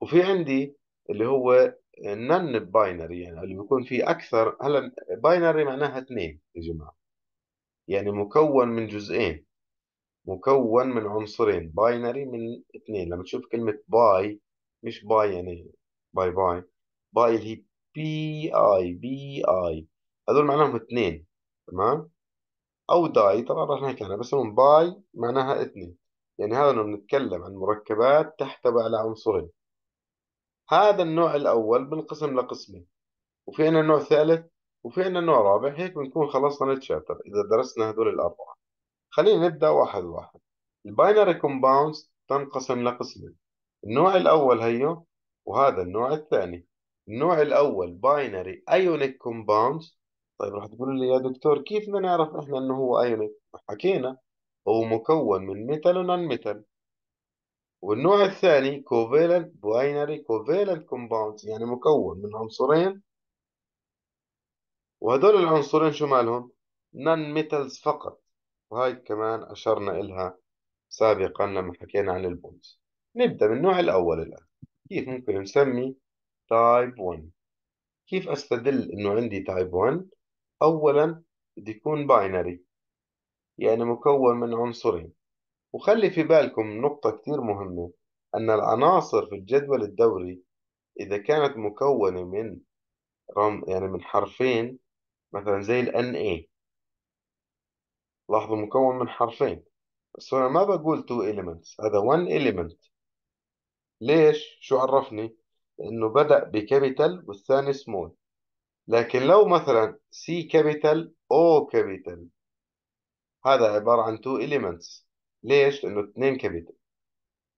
وفي عندي اللي هو النن باينري يعني اللي بيكون فيه اكثر هلا باينري معناها اثنين يا جماعه يعني مكون من جزئين مكون من عنصرين باينري من اثنين لما تشوف كلمه باي مش باي يعني باي باي باي اللي هي بي اي بي اي هذول معناهم اثنين تمام أو داي طبعا راح نحكي عنها بس من باي معناها اثنين يعني هذا بنتكلم عن مركبات تحتوي على عنصرين هذا النوع الأول بنقسم لقسمين وفي عندنا نوع ثالث وفي عندنا نوع رابع هيك بنكون خلصنا التشابتر إذا درسنا هدول الأربعة خلينا نبدأ واحد واحد الباينري كومباوندز تنقسم لقسمين النوع الأول هيو وهذا النوع الثاني النوع الأول باينري أيونيك كومباوندز طيب راح تقول لي يا دكتور كيف بدنا نعرف احنا انه هو ايونيك حكينا هو مكون من ميتال ونون ميتال والنوع الثاني كوفالنت باينري كوفالنت كومباوند يعني مكون من عنصرين وهذول العنصرين شو مالهم نون ميتالز فقط وهاي كمان أشرنا إلها سابقا لما حكينا عن البونز نبدأ من النوع الأول الآن كيف ممكن نسمي تايب 1 كيف أستدل إنه عندي تايب 1 أولا بده يكون باينري يعني مكون من عنصرين وخلي في بالكم نقطة كتير مهمة أن العناصر في الجدول الدوري إذا كانت مكونة من رم يعني من حرفين مثلا زي ال Na لاحظوا مكون من حرفين بس أنا ما بقول two elements هذا one element ليش؟ شو عرفني؟ لأنه بدأ بكابيتال والثاني سمول لكن لو مثلا سي كابيتال او كابيتال هذا عبارة عن تو إليمنتس ليش؟ لأنه اثنين كابيتال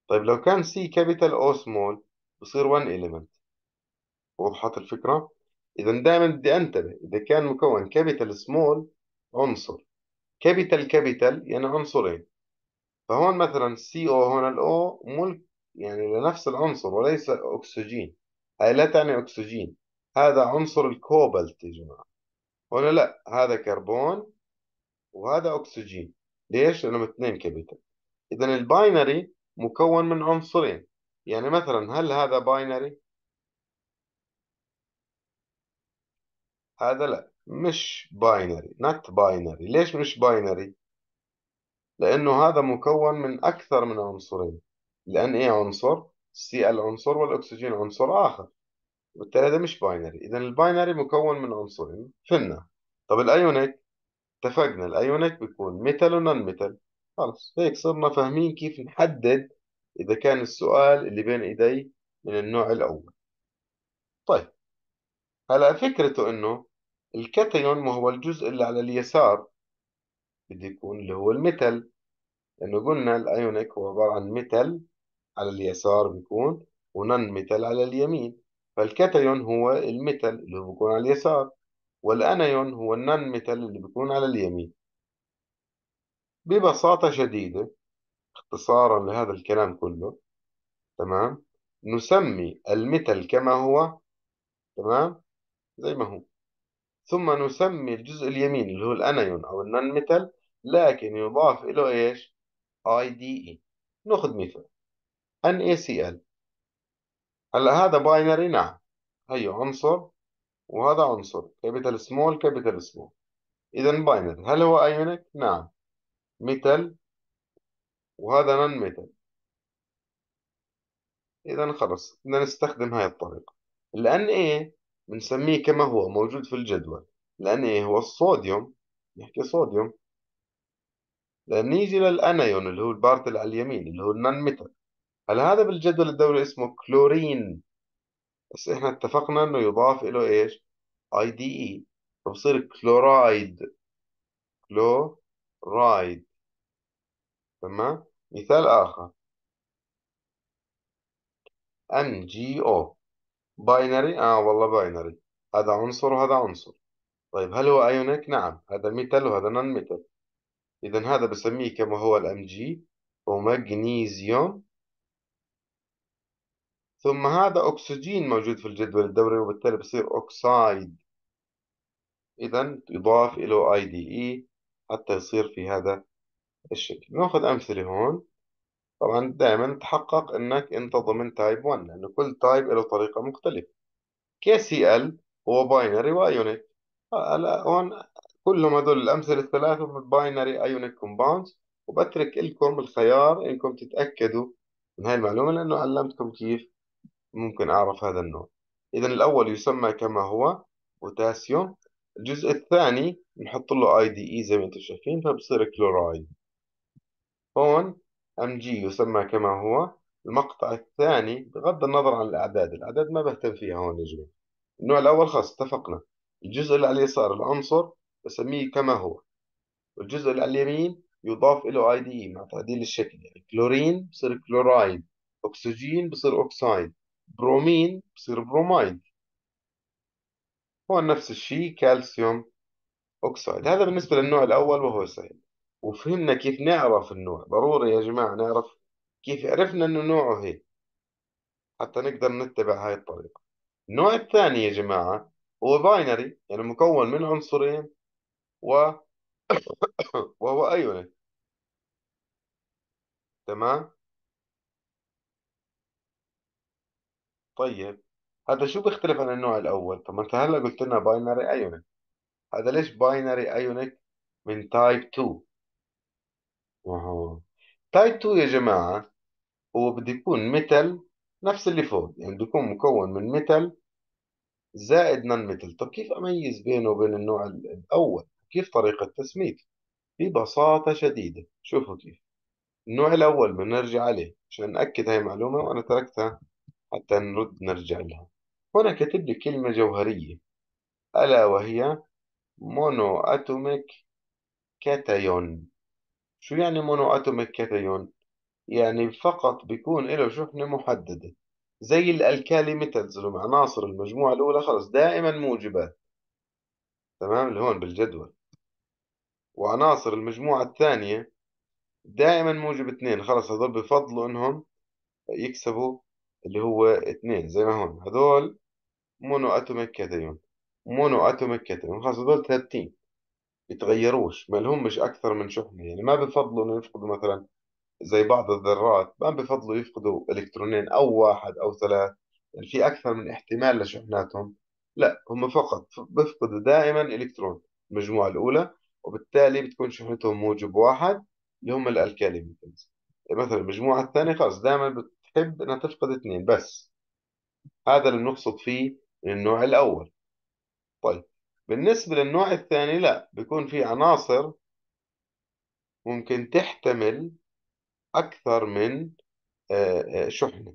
طيب لو كان سي كابيتال او سمول بصير 1 إليمنت وضحت الفكرة؟ إذا دائما بدي أنتبه إذا كان مكون كابيتال سمول عنصر كابيتال كابيتال يعني عنصرين فهون مثلا سي او هون الاو ملك يعني لنفس العنصر وليس أكسجين هاي لا تعني أكسجين هذا عنصر الكوبالت يا جماعة هنا لا هذا كربون وهذا أكسجين ليش؟ لأنهم اثنين كبيتال إذا الباينري مكون من عنصرين يعني مثلا هل هذا باينري؟ هذا لا مش باينري نت باينري ليش مش باينري؟ لأنه هذا مكون من أكثر من عنصرين لأن إيه عنصر؟ سي ال عنصر والأكسجين عنصر آخر وبالتالي ده مش باينري إذا الباينري مكون من عنصرين فهمنا طب الايونيك اتفقنا الايونيك بيكون ميتال ونون ميتال خلص هيك صرنا فاهمين كيف نحدد إذا كان السؤال اللي بين إيدي من النوع الأول طيب هلا فكرته إنه الكاتيون ما هو الجزء اللي على اليسار بده يكون اللي هو الميتال لأنه قلنا الأيونيك هو عبارة عن ميتال على اليسار بيكون ونن ميتال على اليمين فالكاتايون هو الميتال اللي بيكون على اليسار والانايون هو النون ميتال اللي بيكون على اليمين ببساطة شديدة اختصارا لهذا الكلام كله تمام نسمي الميتال كما هو تمام زي ما هو ثم نسمي الجزء اليمين اللي هو الانايون او النون ميتال لكن يضاف له ايش اي دي اي ناخذ مثال NaCl هلا هذا باينري نعم هيو عنصر وهذا عنصر كابيتال سمول كابيتال سمول إذا باينري هل هو أيونيك؟ نعم ميتال وهذا نون ميتال إذا خلص بدنا نستخدم هاي الطريقة الان إيه بنسميه كما هو موجود في الجدول لأن إيه هو الصوديوم نحكي صوديوم لأن يجي للأنايون اللي هو البارت اللي على اليمين اللي هو النون ميتال هلا هذا بالجدول الدوري اسمه كلورين بس احنا اتفقنا انه يضاف له ايش اي دي اي فبصير كلورايد كلورايد تمام مثال اخر ان جي او باينري اه والله باينري هذا عنصر وهذا عنصر طيب هل هو ايونيك نعم هذا ميتال وهذا نون ميتال اذا هذا بسميه كما هو الام جي ومغنيسيوم ثم هذا أكسجين موجود في الجدول الدوري وبالتالي بصير أكسايد إذا يضاف إلى أي دي إي حتى يصير في هذا الشكل ناخذ أمثلة هون طبعا دائما تحقق انك انت ضمن تايب 1 لانه كل تايب له طريقه مختلفه كي سي ال هو باينري وايونيك هلا هون كلهم هذول الامثله الثلاثه باينري ايونيك كومباوندز وبترك لكم الخيار انكم تتاكدوا من هاي المعلومه لانه علمتكم كيف ممكن أعرف هذا النوع إذا الأول يسمى كما هو بوتاسيوم الجزء الثاني نحط له اي دي اي زي ما انتم شايفين فبصير كلورايد هون ام جي يسمى كما هو المقطع الثاني بغض النظر عن الاعداد الاعداد ما بهتم فيها هون يا جماعه النوع الاول خلص اتفقنا الجزء اللي على اليسار العنصر بسميه كما هو والجزء اللي على اليمين يضاف له اي دي اي مع تعديل الشكل يعني كلورين بصير كلورايد اكسجين بصير اوكسايد برومين بصير بروماين هون نفس الشيء كالسيوم أوكسايد هذا بالنسبة للنوع الأول وهو سهل وفهمنا كيف نعرف النوع ضروري يا جماعة نعرف كيف عرفنا إنه نوعه هيك حتى نقدر نتبع هاي الطريقة النوع الثاني يا جماعة هو باينري يعني مكون من عنصرين و (coughs) وهو ايونيك تمام طيب هذا شو بيختلف عن النوع الاول طب ما انت هلا قلت لنا باينري ايونيك هذا ليش باينري ايونيك من تايب 2 اهو تايب 2 يا جماعه هو بده يكون ميتال نفس اللي فوق يعني بده يكون مكون من ميتال زائد نون ميتال طب كيف اميز بينه وبين النوع الاول كيف طريقه تسميته ببساطه شديده شوفوا كيف النوع الأول بنرجع عليه عشان نأكد هاي المعلومة وأنا تركتها حتى نرد نرجع لها هنا كاتب لي كلمة جوهرية ألا وهي مونو أتوميك كاتايون شو يعني مونو أتوميك كاتايون؟ يعني فقط بيكون له شحنة محددة زي الألكالي ميتالز اللي عناصر المجموعة الأولى خلص دائما موجبات تمام اللي هون بالجدول وعناصر المجموعة الثانية دائما موجب اثنين خلص هذول بفضلوا انهم يكسبوا اللي هو اثنين زي ما هون هذول مونو اتوميك كاتيون مونو اتوميك كاتيون خلص هذول ثابتين بيتغيروش ما لهمش اكثر من شحنه يعني ما بفضلوا انه يفقدوا مثلا زي بعض الذرات ما بفضلوا يفقدوا الكترونين او واحد او ثلاث يعني في اكثر من احتمال لشحناتهم لا هم فقط بفقدوا دائما الكترون المجموعه الاولى وبالتالي بتكون شحنتهم موجب واحد اللي هم الالكالي يعني مثلا المجموعه الثانيه خلص دائما بت... تحب انها تفقد اثنين بس هذا اللي بنقصد فيه من النوع الاول طيب بالنسبة للنوع الثاني لا بيكون في عناصر ممكن تحتمل أكثر من آه، آه، شحنة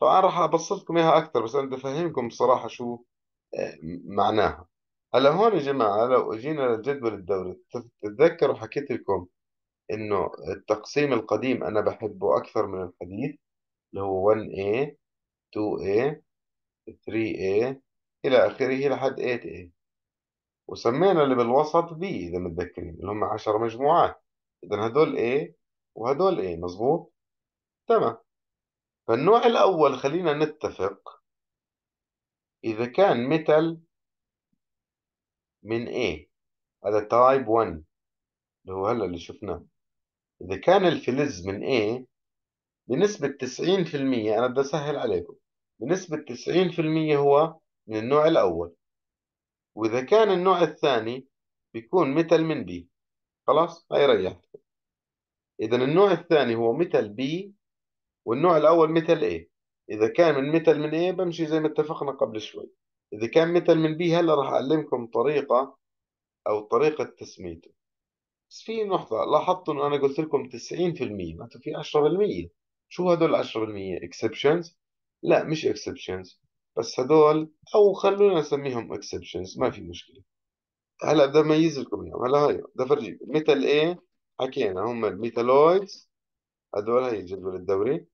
طبعا راح أبسط لكم إياها أكثر بس أنا بدي أفهمكم بصراحة شو آه، معناها هلا هون يا جماعة لو اجينا للجدول الدوري تتذكروا حكيت لكم إنه التقسيم القديم أنا بحبه أكثر من الحديث اللي هو 1A 2A 3A إلى آخره لحد 8A وسمينا اللي بالوسط B إذا متذكرين اللي هم 10 مجموعات إذا هدول A وهدول A مظبوط تمام فالنوع الأول خلينا نتفق إذا كان مثل من A هذا تايب 1 اللي هو هلا اللي شفناه إذا كان الفلز من A بنسبة 90% أنا بدي أسهل عليكم بنسبة 90% هو من النوع الأول وإذا كان النوع الثاني بيكون مثل من بي خلاص هاي ريحت إذا النوع الثاني هو مثل بي والنوع الأول مثل A إذا كان من مثل من A بمشي زي ما اتفقنا قبل شوي إذا كان مثل من B هلا راح أعلمكم طريقة أو طريقة تسميته بس في نقطة لاحظتوا إنه أنا قلت لكم 90% معناته في 10% شو هدول 10% exceptions لا مش exceptions بس هدول او خلونا نسميهم exceptions ما في مشكله هلا بدي اميز لكم اياهم هلا هاي بدي افرجيكم ميتال اي حكينا هم الميتالويدز هدول هي الجدول الدوري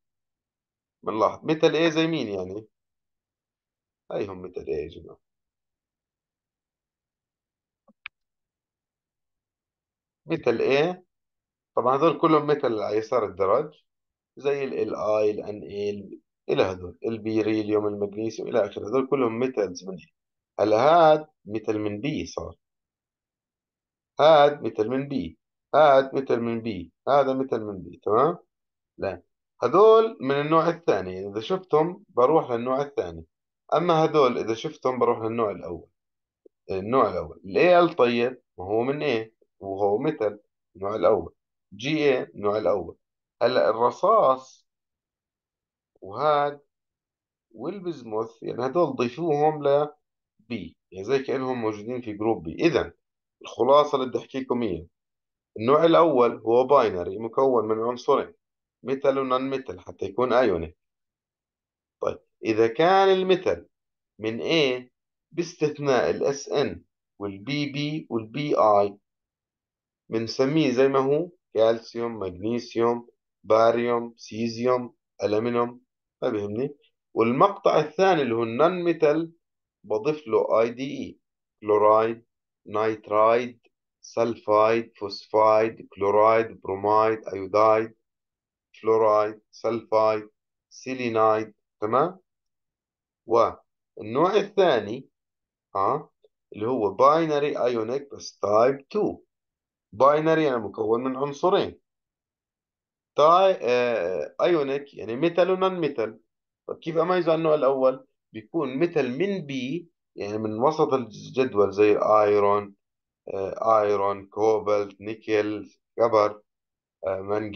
بنلاحظ ميتال اي زي مين يعني هاي هم ميتال اي يا جماعه ميتال اي طبعا هذول كلهم ميتال على يسار الدرج زي ال Li ال Na الى هذول البيريليوم المغنيسيوم الى اخره هذول كلهم ميتالز من هلا هاد ميتال من بي صار هاد ميتال من بي هاد ميتال من بي هذا ميتال من بي تمام لا هذول من النوع الثاني اذا شفتهم بروح للنوع الثاني اما هذول اذا شفتهم بروح للنوع الاول النوع الاول ال طيب ما هو من ايه وهو ميتال النوع الاول جي اي النوع الاول هلا الرصاص وهاد والبزموث يعني هدول ضيفوهم ل بي يعني زي كأنهم موجودين في جروب بي إذا الخلاصة اللي بدي أحكيكم إياها النوع الأول هو باينري مكون من عنصرين ميتال ونون ميتال حتى يكون أيوني طيب إذا كان الميتال من A باستثناء الاس ان والبي بي والبي اي بنسميه زي ما هو كالسيوم مغنيسيوم باريوم سيزيوم ألمنيوم ما بيهمني والمقطع الثاني اللي هو النون ميتال بضيف له اي دي اي كلورايد نايترايد سلفايد فوسفايد كلورايد برومايد ايودايد فلورايد سلفايد سيلينايد تمام والنوع الثاني ها اللي هو باينري ايونيك بس تايب 2 باينري يعني مكون من عنصرين تاي طيب، آه، ايونيك يعني ميتال ونون ميتال طب كيف اميزه عنه الاول بيكون ميتال من بي يعني من وسط الجدول زي الايرون آه، ايرون كوبالت نيكل كبر آه،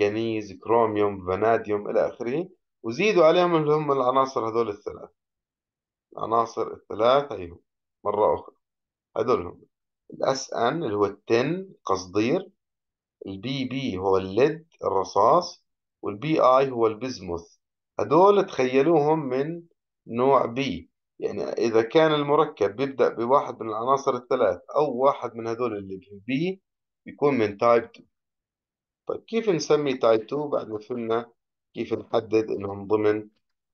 كروميوم فاناديوم الى اخره وزيدوا عليهم اللي هم العناصر هذول الثلاث العناصر الثلاث ايوه مرة أخرى هم الأس أن اللي هو التن قصدير البي بي هو الليد الرصاص والبي اي هو البزموث هذول تخيلوهم من نوع بي يعني إذا كان المركب بيبدأ بواحد من العناصر الثلاث أو واحد من هذول اللي في بي بيكون من تايب 2 طيب كيف نسمي تايب 2 بعد ما فهمنا كيف نحدد إنهم ضمن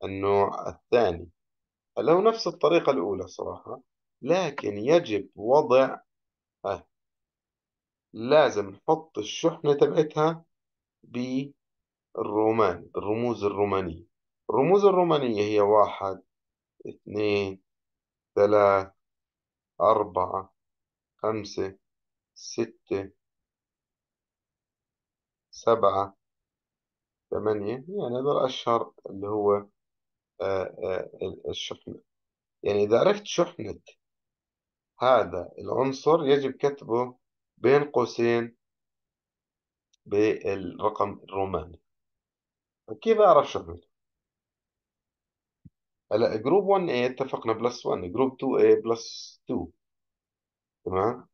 النوع الثاني لو نفس الطريقة الأولى صراحة لكن يجب وضع أه. لازم نحط الشحنة تبعتها بالرومان الرموز الرومانية الرموز الرومانية هي واحد اثنين ثلاث أربعة خمسة ستة سبعة ثمانية يعني هذا الأشهر اللي هو آه، آه، الشحنة يعني إذا عرفت شحنة هذا العنصر يجب كتبه بين قوسين بالرقم الروماني كيف أعرف شو هلا جروب 1A اتفقنا بلس 1 جروب 2A بلس 2 تمام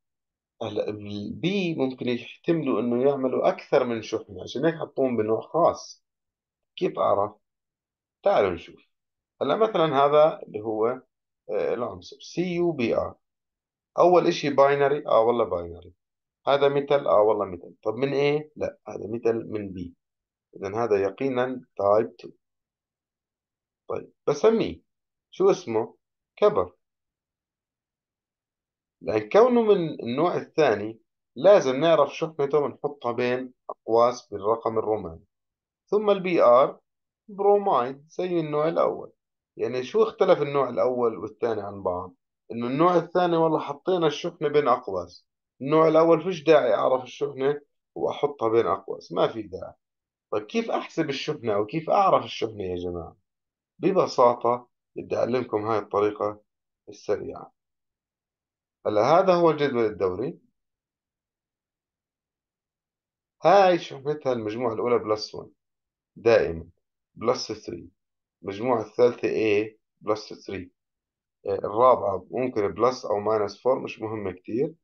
هلا البي ممكن يحتملوا انه يعملوا اكثر من شحنه عشان هيك حطوهم بنوع خاص كيف اعرف؟ تعالوا نشوف هلا مثلا هذا اللي هو آه، العنصر سي يو بي ار اول اشي باينري اه والله باينري هذا ميتال اه والله ميتال طب من ايه لا هذا ميتال من بي اذا هذا يقينا تايب 2 طيب بسميه شو اسمه كبر لأن كونه من النوع الثاني لازم نعرف شحنته ونحطها بين أقواس بالرقم الروماني ثم البي آر برومايد زي النوع الأول يعني شو اختلف النوع الأول والثاني عن بعض إنه النوع الثاني والله حطينا الشحنة بين أقواس النوع الأول فيش داعي أعرف الشحنة وأحطها بين أقواس ما في داعي طيب كيف أحسب الشحنة أو كيف أعرف الشحنة يا جماعة ببساطة بدي أعلمكم هاي الطريقة السريعة هلا هذا هو الجدول الدوري هاي شحنتها المجموعة الأولى بلس 1 دائما بلس 3 المجموعة الثالثة A بلس 3 آه، الرابعة ممكن بلس أو ماينس 4 مش مهمة كتير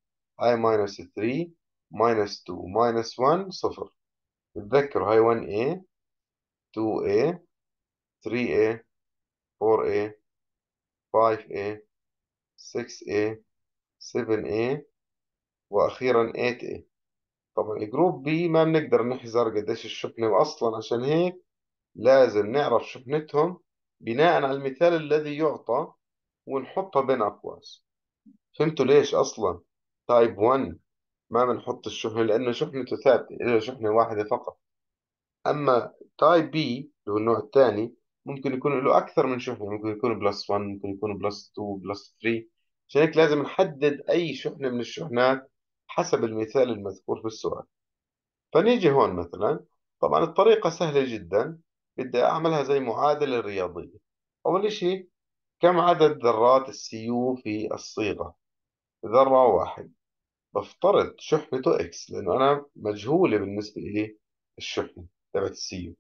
i minus 3 minus 2 minus 1 صفر تذكروا هاي 1a 2a 3a 4a 5a 6a 7a واخيرا 8a طبعا الجروب بي ما بنقدر نحزر قديش الشحنة اصلا عشان هيك لازم نعرف شحنتهم بناء على المثال الذي يعطى ونحطها بين اقواس فهمتوا ليش اصلا تايب 1 ما بنحط الشحنة لأنه شحنته ثابتة له شحنة واحدة فقط أما تايب بي اللي هو النوع الثاني ممكن يكون له أكثر من شحنة ممكن يكون بلس 1 ممكن يكون بلس 2 بلس 3 عشان هيك لازم نحدد أي شحنة من الشحنات حسب المثال المذكور في السؤال فنيجي هون مثلا طبعا الطريقة سهلة جدا بدي أعملها زي معادلة رياضية أول شيء كم عدد ذرات السيو في الصيغة ذرة واحد بفترض شحنته اكس لانه انا مجهوله بالنسبه لي الشحنه تبعت السي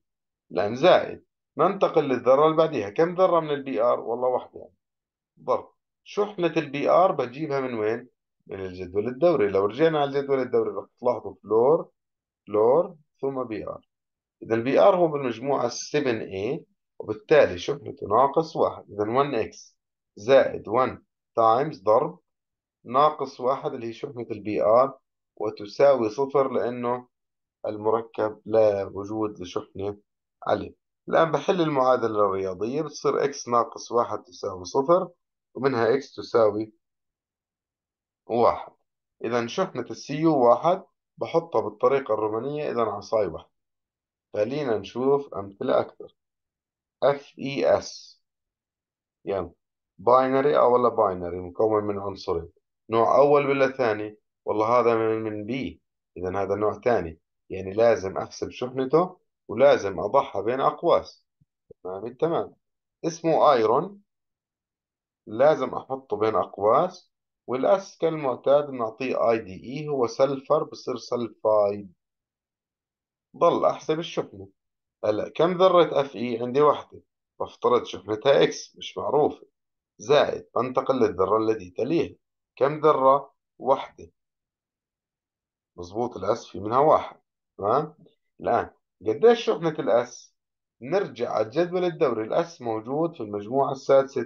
الان زائد ننتقل للذره اللي بعديها كم ذره من البي ار والله واحده يعني ضرب شحنه البي ار بجيبها من وين من الجدول الدوري لو رجعنا على الجدول الدوري رح تلاحظوا فلور فلور ثم بي ار اذا البي ار هو بالمجموعه 7 a إيه، وبالتالي شحنته ناقص واحد اذا 1 اكس زائد 1 تايمز ضرب ناقص واحد اللي هي شحنة البي آر وتساوي صفر لأنه المركب لا وجود لشحنة عليه الآن بحل المعادلة الرياضية بتصير x ناقص واحد تساوي صفر ومنها x تساوي واحد إذا شحنة السيو واحد بحطها بالطريقة الرومانية إذا عصاي واحد خلينا نشوف أمثلة أكثر اف اي اس يعني باينري او ولا باينري مكون من عنصرين نوع أول ولا ثاني والله هذا من من بي إذا هذا نوع ثاني يعني لازم أحسب شحنته ولازم أضعها بين أقواس تمام التمام اسمه ايرون لازم أحطه بين أقواس والأس كالمعتاد بنعطيه اي دي اي هو سلفر بصير سلفايد ضل أحسب الشحنة هلا كم ذرة اف اي e عندي وحدة بفترض شحنتها اكس مش معروفة زائد بنتقل للذرة التي تليها كم ذرة واحدة مظبوط الأس في منها واحد تمام الآن قديش شحنة الأس نرجع على الجدول الدوري الأس موجود في المجموعة السادسة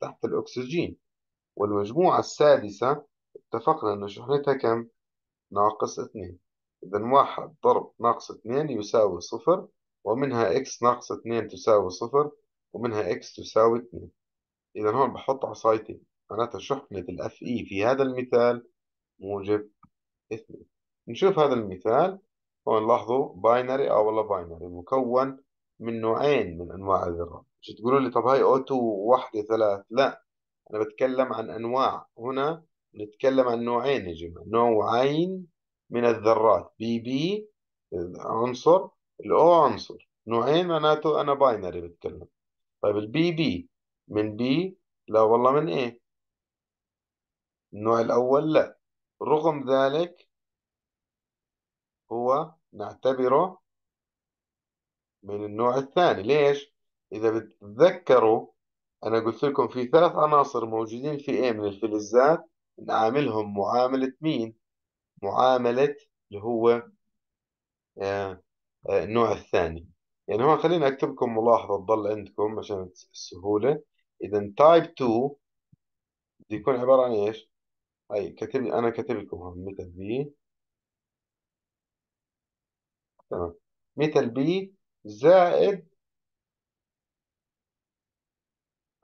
تحت الأكسجين والمجموعة السادسة اتفقنا أن شحنتها كم ناقص اثنين إذا واحد ضرب ناقص اثنين يساوي صفر ومنها إكس ناقص اثنين تساوي صفر ومنها إكس تساوي اثنين إذا هون بحط عصايتين معناتها شحنة الأف FE في هذا المثال موجب اثنين نشوف هذا المثال هون لاحظوا باينري أو ولا باينري مكون من نوعين من أنواع الذرات مش تقولوا لي طب هاي o 2 وحدة ثلاث لا أنا بتكلم عن أنواع هنا نتكلم عن نوعين يا جماعة نوعين من الذرات بي بي عنصر الأو عنصر نوعين معناته أنا باينري بتكلم طيب البي بي من بي لا والله من ايه النوع الأول لا رغم ذلك هو نعتبره من النوع الثاني ليش؟ إذا بتتذكروا أنا قلت لكم في ثلاث عناصر موجودين في إيه من الفلزات نعاملهم معاملة مين؟ معاملة اللي هو آه، آه، النوع الثاني يعني هون خليني أكتب لكم ملاحظة تضل عندكم عشان السهولة إذا تايب 2 بده يكون عبارة عن إيش؟ أي كاتب أنا كاتب لكم أهو. ميتال بي تمام ميتال بي زائد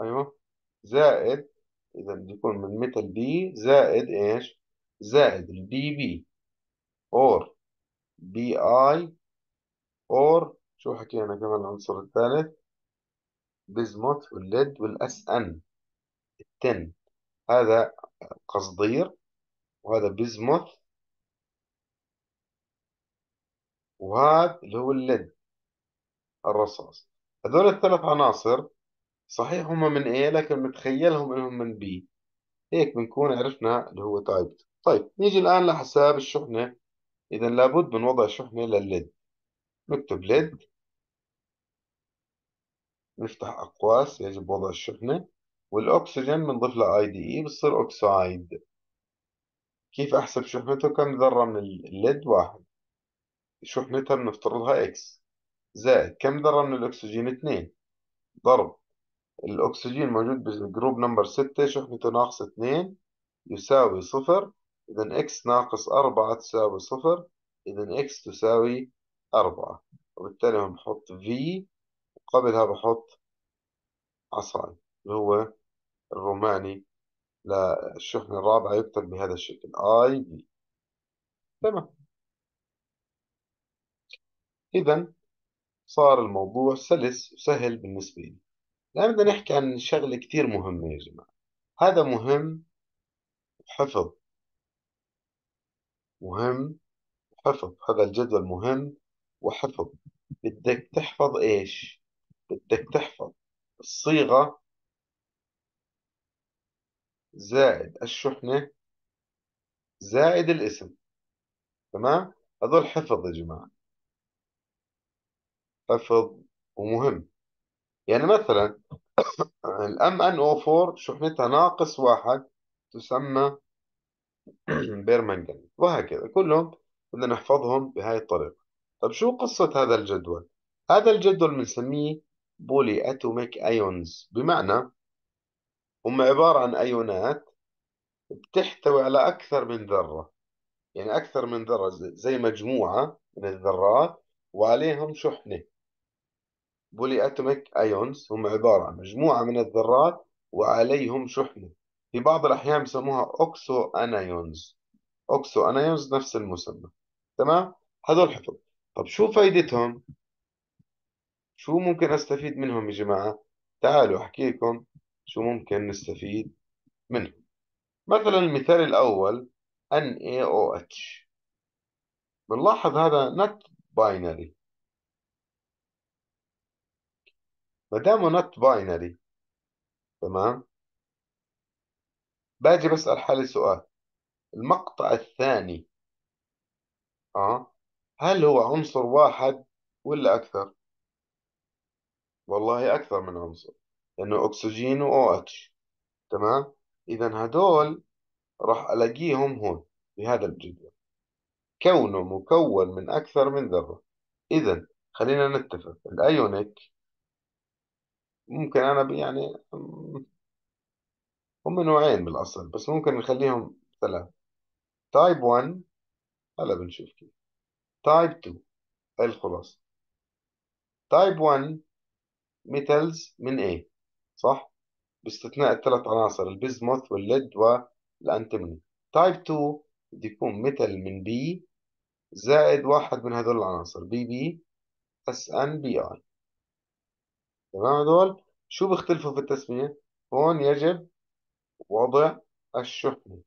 أيوه زائد إذا بيكون من ميتال بي زائد إيش؟ زائد البي بي أور بي آي أور شو حكينا كمان العنصر الثالث بزموت والليد والأس أن التن هذا قصدير وهذا بيزموث وهذا اللي هو اللد الرصاص هذول الثلاث عناصر صحيح هم من A لكن متخيلهم انهم من B هيك بنكون عرفنا اللي هو تايب طيب نيجي الآن لحساب الشحنة إذا لابد من وضع شحنة للليد نكتب ليد نفتح أقواس يجب وضع الشحنة والاكسجين بنضيف له اي دي اي بتصير اوكسايد كيف احسب شحنته كم ذرة من الليد واحد شحنتها بنفترضها اكس زائد كم ذرة من الاكسجين اثنين ضرب الأكسجين موجود بالجروب نمبر ستة شحنته ناقص اثنين يساوي صفر إذا إكس ناقص أربعة تساوي صفر إذا إكس تساوي أربعة وبالتالي بنحط في وقبلها بحط عصاي اللي هو الروماني للشحنة الرابعة يكتب بهذا الشكل اي آه، بي تمام اذا صار الموضوع سلس وسهل بالنسبة لي الآن بدنا نحكي عن شغلة كتير مهمة يا جماعة هذا مهم حفظ مهم حفظ هذا الجدول مهم وحفظ بدك تحفظ ايش بدك تحفظ الصيغة زائد الشحنة زائد الاسم تمام هذول حفظ يا جماعة حفظ ومهم يعني مثلا الـ MnO4 شحنتها ناقص واحد تسمى بيرمنجان وهكذا كلهم بدنا نحفظهم بهاي الطريقة طب شو قصة هذا الجدول؟ هذا الجدول بنسميه بولي أتوميك أيونز بمعنى هم عبارة عن أيونات بتحتوي على أكثر من ذرة يعني أكثر من ذرة زي مجموعة من الذرات وعليهم شحنة بولي أتوميك أيونز هم عبارة عن مجموعة من الذرات وعليهم شحنة في بعض الأحيان بسموها أوكسو أنايونز أوكسو أنايونز نفس المسمى تمام هذول حفظ طب شو فايدتهم شو ممكن أستفيد منهم يا جماعة تعالوا أحكي لكم شو ممكن نستفيد منه مثلا المثال الأول NaOH بنلاحظ هذا not binary ما not binary تمام باجي بسأل حالي سؤال المقطع الثاني اه هل هو عنصر واحد ولا أكثر؟ والله أكثر من عنصر لأنه أكسجين و OH تمام إذا هدول راح ألاقيهم هون بهذا الجدول كونه مكون من أكثر من ذرة إذا خلينا نتفق الأيونيك ممكن أنا يعني هم نوعين بالأصل بس ممكن نخليهم ثلاث تايب 1 هلا بنشوف كيف تايب 2 هاي الخلاصة تايب 1 ميتالز من A صح؟ باستثناء الثلاث عناصر البيزموث والليد والأنتمني تايب 2 بده يكون ميتال من بي زائد واحد من هذول العناصر بي بي اس ان بي اي تمام هذول شو بيختلفوا في التسمية؟ هون يجب وضع الشحنة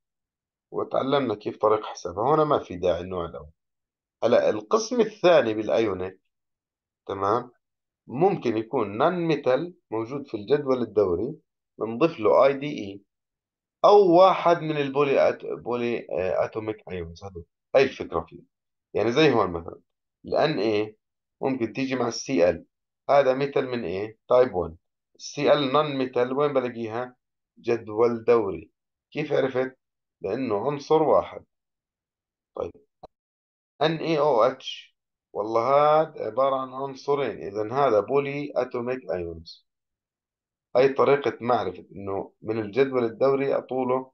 وتعلمنا كيف طريق حسابها هون ما في داعي النوع الأول هلا القسم الثاني بالأيونيك تمام ممكن يكون نان ميتال موجود في الجدول الدوري بنضيف له اي دي اي او واحد من البولي أت... بولي اتوميك آه، ايونز هذول هي الفكره فيه يعني زي هون مثلا الان اي ممكن تيجي مع السي ال هذا ميتال من ايه تايب 1 السي ال نان ميتال وين بلاقيها جدول دوري كيف عرفت لانه عنصر واحد طيب ان اي او اتش والله هاد عبارة عن عنصرين إذا هذا بولي أتوميك أيونز أي طريقة معرفة إنه من الجدول الدوري أطوله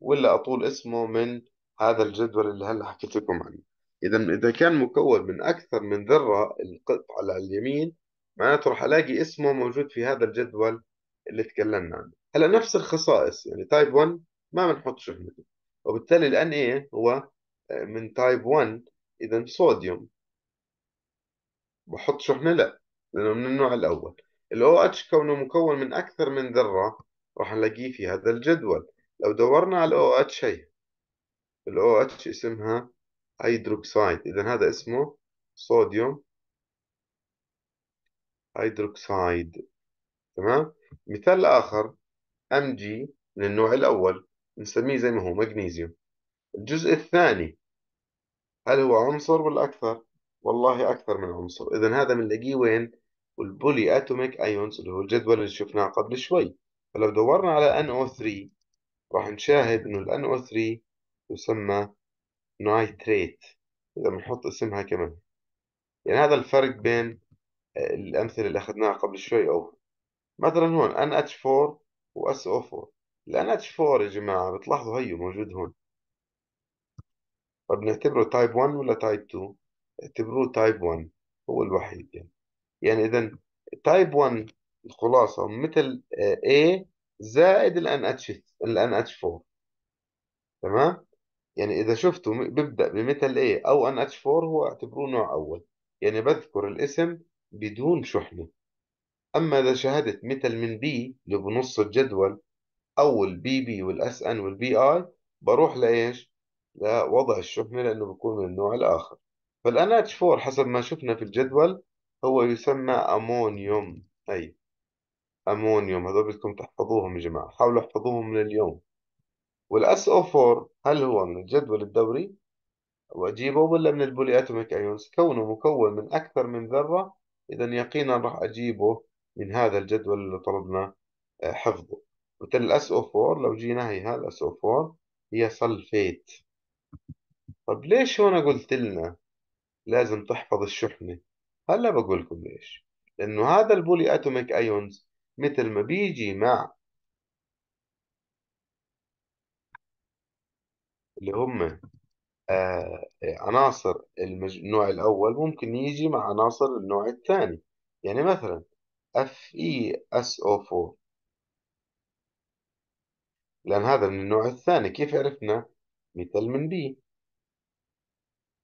ولا أطول اسمه من هذا الجدول اللي هلا حكيت لكم عنه إذا إذا كان مكون من أكثر من ذرة القطعة على اليمين معناته راح ألاقي اسمه موجود في هذا الجدول اللي تكلمنا عنه هلا نفس الخصائص يعني تايب 1 ما بنحط هنا وبالتالي الان ايه هو آه، من تايب 1 إذا صوديوم بحط شحنة لا لأنه من النوع الأول الـ OH كونه مكون من أكثر من ذرة راح نلاقيه في هذا الجدول لو دورنا على الـ OH هي الـ OH اسمها هيدروكسيد إذا هذا اسمه صوديوم هيدروكسيد تمام مثال آخر Mg من النوع الأول نسميه زي ما هو مغنيسيوم الجزء الثاني هل هو عنصر ولا أكثر؟ والله أكثر من عنصر إذا هذا بنلاقيه وين؟ والبولي أتوميك أيونز اللي هو الجدول اللي شفناه قبل شوي فلو دورنا على NO3 راح نشاهد إنه NO3 يسمى نايتريت إذا بنحط اسمها كمان يعني هذا الفرق بين الأمثلة اللي أخذناها قبل شوي أو مثلا هون NH4 وso 4 ال NH4 يا جماعة بتلاحظوا هيو موجود هون طب نعتبره تايب 1 ولا تايب 2 اعتبروه تايب 1 هو الوحيد يعني يعني إذا تايب 1 الخلاصة مثل آه، A زائد ال NH ال NH4 تمام يعني إذا شفته بيبدأ بمثل A أو NH4 هو اعتبروه نوع أول يعني بذكر الاسم بدون شحنة أما إذا شهدت مثل من B اللي بنص الجدول أو البي بي والأس إن والبي آي بروح لإيش؟ لوضع الشحنة لأنه بيكون من النوع الآخر فالأناتش فور حسب ما شفنا في الجدول هو يسمى أمونيوم أي أمونيوم هذول بدكم تحفظوهم يا جماعة حاولوا احفظوهم من اليوم والاس او 4 هل هو من الجدول الدوري واجيبه ولا من البولي اتوميك ايونز كونه مكون من اكثر من ذره اذا يقينا راح اجيبه من هذا الجدول اللي طلبنا آه، حفظه مثل الاس او 4 لو جينا هي الاس او 4 هي صلفيت طب ليش هون قلت لنا لازم تحفظ الشحنة هلا بقول لكم ليش لأنه هذا البولي أتوميك أيونز مثل ما بيجي مع اللي هم آه عناصر المج... النوع الأول ممكن يجي مع عناصر النوع الثاني يعني مثلا FeSO4 لأن هذا من النوع الثاني كيف عرفنا؟ مثل من بي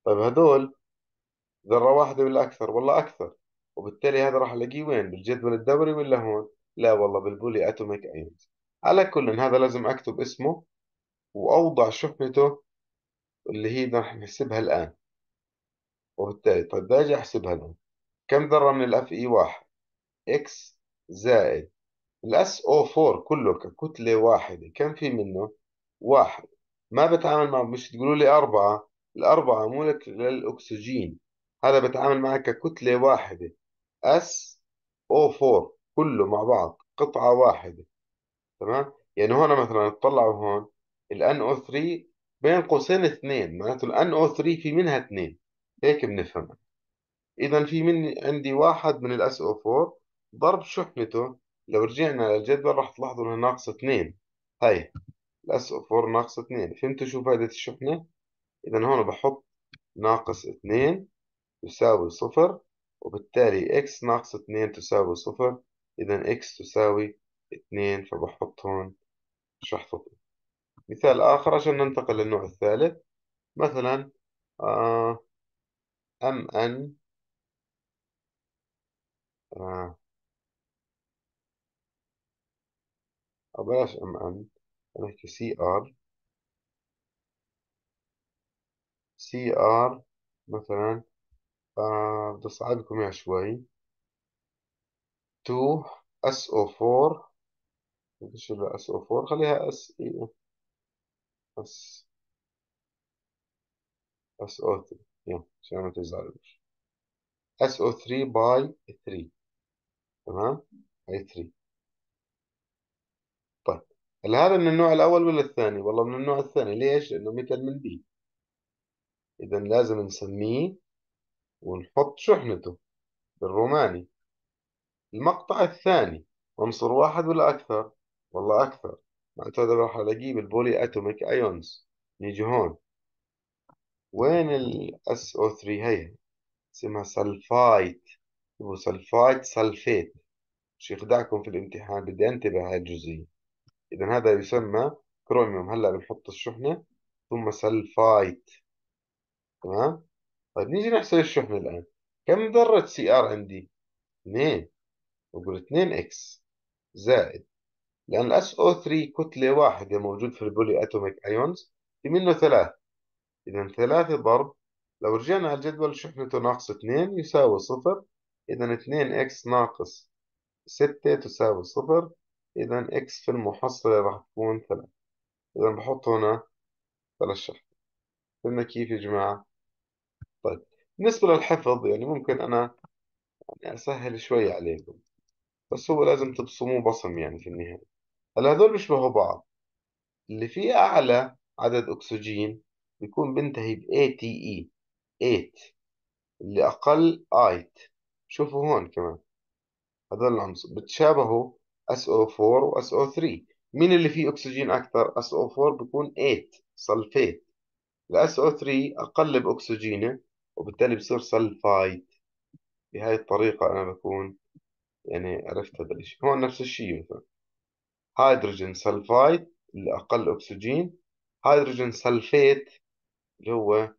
طيب هذول ذرة واحدة ولا أكثر والله أكثر وبالتالي هذا راح ألاقيه وين بالجدول الدوري ولا هون لا والله بالبولي أتوميك أيونز على كل هذا لازم أكتب اسمه وأوضع شحنته اللي هي راح نحسبها الآن وبالتالي طيب بدي أجي أحسبها الآن كم ذرة من الـ Fe1 اكس زائد الـ so 4 كله ككتلة واحدة كم في منه واحد ما بتعامل مع مش تقولوا لي أربعة الأربعة لك للأكسجين هذا بتعامل معه ككتلة واحدة S O 4 كله مع بعض قطعة واحدة تمام يعني هون مثلا اطلعوا هون ال no 3 بين قوسين اثنين معناته ال no 3 في منها اثنين هيك بنفهم اذا في من عندي واحد من ال so 4 ضرب شحنته لو رجعنا للجدول راح تلاحظوا انه ناقص اثنين هاي ال so 4 ناقص اثنين فهمتوا شو فائدة الشحنة؟ اذا هون بحط ناقص اثنين يساوي صفر وبالتالي x ناقص 2 تساوي صفر إذا x تساوي 2 فبحط هون شرح صفر مثال آخر عشان ننتقل للنوع الثالث مثلا آه أم أن آه بلاش أم أن نحكي سي آر سي آر مثلا فبدي آه، أصعب لكم شوي 2 SO4 ايش لها SO4 خليها S S SO3 يلا عشان ما تزعلوش SO3 باي 3 تمام هي 3 طيب هل هذا من النوع الأول ولا الثاني؟ والله من النوع الثاني ليش؟ لأنه مثل من بي إذا لازم نسميه ونحط شحنته بالروماني المقطع الثاني عنصر واحد ولا أكثر والله أكثر معناته هذا راح ألاقيه بالبولي أتوميك أيونز نيجي هون وين ال SO3 هي اسمها سلفايت يبقوا سلفايت سلفيت مش يخدعكم في الامتحان بدي انتبه هاي الجزئية إذا هذا يسمى كروميوم هلا بنحط الشحنة ثم سلفايت تمام طيب نيجي نحسب الشحنة الآن كم ذرة سي ار عندي؟ اثنين وقول اثنين اكس زائد لأن الاس او 3 كتلة واحدة موجود في البولي اتوميك ايونز في منه ثلاث إذا ثلاثة ضرب لو رجعنا على الجدول شحنته ناقص اثنين يساوي صفر إذا اثنين اكس ناقص ستة تساوي صفر إذا اكس في المحصلة راح تكون ثلاثة إذا بحط هنا ثلاث شحنات فهمنا كيف يا جماعة؟ بالنسبة للحفظ يعني ممكن أنا يعني أسهل شوي عليكم بس هو لازم تبصموه بصم يعني في النهاية هلا هذول بيشبهوا بعض اللي فيه أعلى عدد أكسجين بيكون بينتهي بـ ATE 8 اللي أقل آيت شوفوا هون كمان هذول العنصر بتشابهوا SO4 و SO3 مين اللي فيه أكسجين أكثر SO4 بيكون 8 سلفيت الـ SO3 أقل بأكسجينه وبالتالي بصير سلفايت بهاي الطريقة أنا بكون يعني عرفت هذا الشيء هون نفس الشيء مثلا هيدروجين سلفايد اللي أقل أكسجين هيدروجين سلفيت اللي هو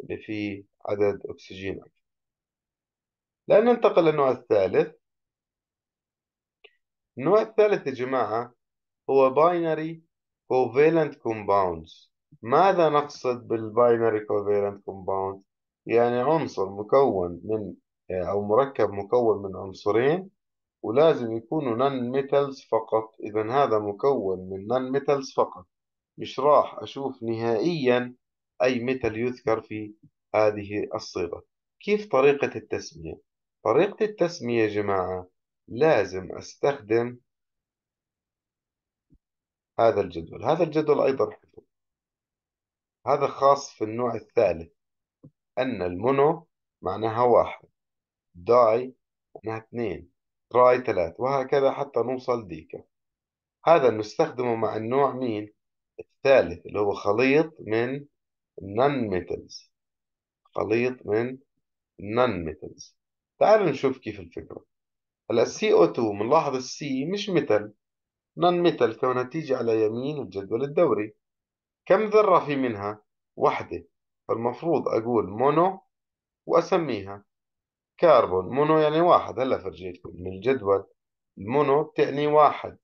اللي فيه عدد أكسجين أكثر ننتقل للنوع الثالث النوع الثالث يا جماعة هو باينري covalent كومباوندز ماذا نقصد بالباينري covalent compounds يعني عنصر مكون من آه، أو مركب مكون من عنصرين ولازم يكونوا نان ميتالز فقط إذا هذا مكون من نان ميتالز فقط مش راح أشوف نهائيا أي ميتال يذكر في هذه الصيغة كيف طريقة التسمية؟ طريقة التسمية يا جماعة لازم أستخدم هذا الجدول هذا الجدول أيضا هذا خاص في النوع الثالث أن المونو معناها واحد داي معناها اثنين تراي ثلاث وهكذا حتى نوصل ديكا هذا نستخدمه مع النوع مين الثالث اللي هو خليط من نان ميتلز خليط من نان ميتلز تعالوا نشوف كيف الفكرة هلا سي او 2 بنلاحظ السي مش متل نون ميتل كونها تيجي على يمين الجدول الدوري كم ذرة في منها؟ واحدة فالمفروض أقول مونو وأسميها كاربون مونو يعني واحد هلا فرجيتكم من الجدول المونو بتعني واحد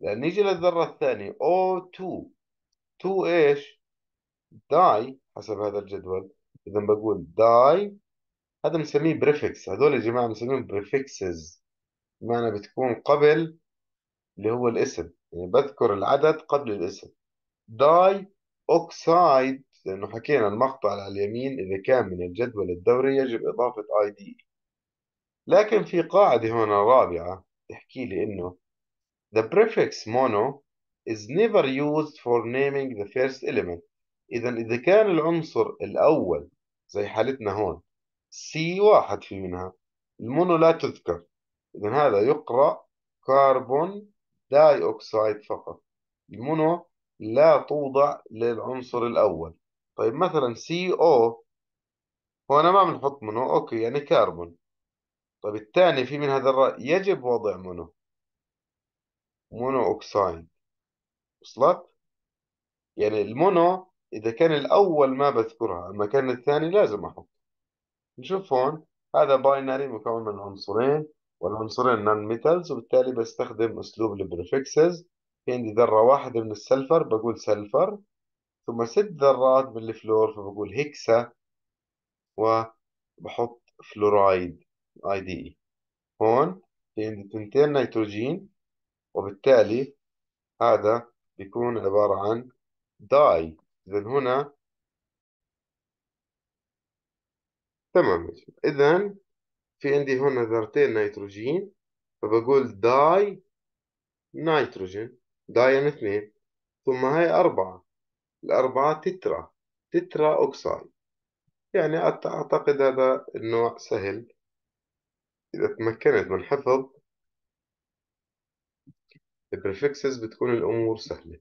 لأن نيجي للذرة الثانية O2 2 إيش داي حسب هذا الجدول إذا بقول داي هذا بنسميه بريفكس هذول يا جماعة بنسميهم بريفكسز بمعنى بتكون قبل اللي هو الاسم يعني بذكر العدد قبل الاسم داي اوكسايد لأنه حكينا المقطع على اليمين إذا كان من الجدول الدوري يجب إضافة ID لكن في قاعدة هنا رابعة تحكي لي إنه the prefix mono is never used for naming the first element إذا إذا كان العنصر الأول زي حالتنا هون سي واحد في منها المونو لا تذكر إذا هذا يقرأ carbon داي فقط المونو لا توضع للعنصر الأول طيب مثلا سي او هو أنا ما بنحط منه أوكي يعني كربون طيب الثاني في من هذا الرأي يجب وضع منه مونو أوكسايد وصلت؟ يعني المونو إذا كان الأول ما بذكرها أما كان الثاني لازم أحط نشوف هون هذا باينري مكون من عنصرين والعنصرين نون ميتالز وبالتالي بستخدم أسلوب البريفكسز في عندي ذرة واحدة من السلفر بقول سلفر ثم ست ذرات من الفلور فبقول هيكسا وبحط فلورايد اي دي اي هون في عندي تنتين نيتروجين وبالتالي هذا بيكون عبارة عن داي إذا هنا تمام إذا في عندي هنا ذرتين نيتروجين فبقول داي نيتروجين داي يعني اثنين ثم هاي أربعة الأربعة تترا تترا أوكسايد يعني أعتقد هذا النوع سهل إذا تمكنت من حفظ البريفكسز بتكون الأمور سهلة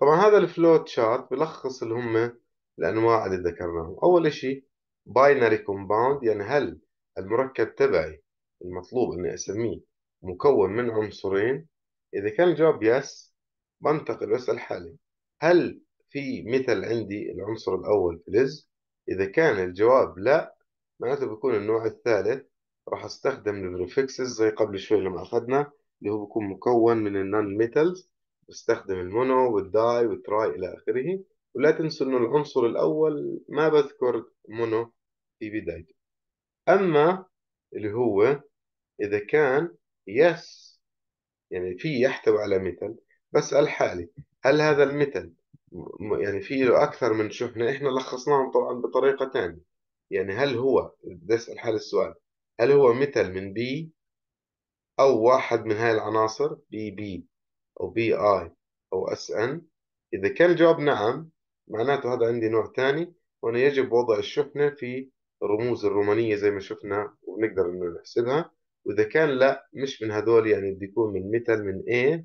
طبعا هذا الفلوت شارت بلخص اللي هم الأنواع اللي ذكرناهم أول شيء باينري كومباوند يعني هل المركب تبعي المطلوب إني أسميه مكون من عنصرين إذا كان الجواب يس بنتقل بسأل حالي هل في مثل عندي العنصر الأول فلز إذا كان الجواب لا معناته بيكون النوع الثالث راح استخدم البريفكسز زي قبل شوي لما أخذنا اللي هو بيكون مكون من النون ميتالز بستخدم المونو والداي والتراي إلى آخره ولا تنسوا إنه العنصر الأول ما بذكر مونو في بدايته أما اللي هو إذا كان يس يعني في يحتوي على ميتال بسأل حالي هل هذا الميتال يعني في له أكثر من شحنة إحنا لخصناهم طبعا بطريقة ثانيه يعني هل هو بدي أسأل حالي السؤال هل هو مثل من بي أو واحد من هاي العناصر بي بي أو بي آي أو اس ان إذا كان الجواب نعم معناته هذا عندي نوع ثاني وأنا يجب وضع الشحنة في الرموز الرومانية زي ما شفنا ونقدر إنه نحسبها وإذا كان لا مش من هذول يعني بده يكون من مثل من A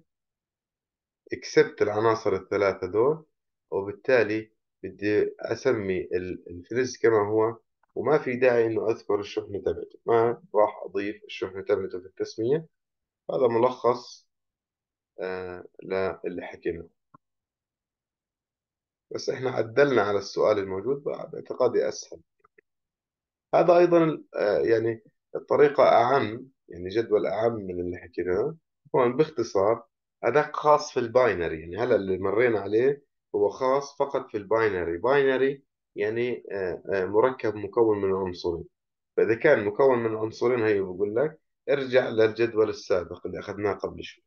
اكسبت العناصر الثلاثة دول وبالتالي بدي أسمي الفلز كما هو وما في داعي إنه أذكر الشحنة تبعته ما راح أضيف الشحنة تبعته في التسمية هذا ملخص آه للي حكيناه بس احنا عدلنا على السؤال الموجود باعتقادي اسهل هذا ايضا آه، يعني الطريقه اعم يعني جدول اعم من اللي حكيناه هون باختصار هذاك خاص في الباينري يعني هلا اللي مرينا عليه هو خاص فقط في الباينري باينري يعني آه، آه، مركب مكون من عنصرين فإذا كان مكون من عنصرين هي بقول لك ارجع للجدول السابق اللي أخذناه قبل شوي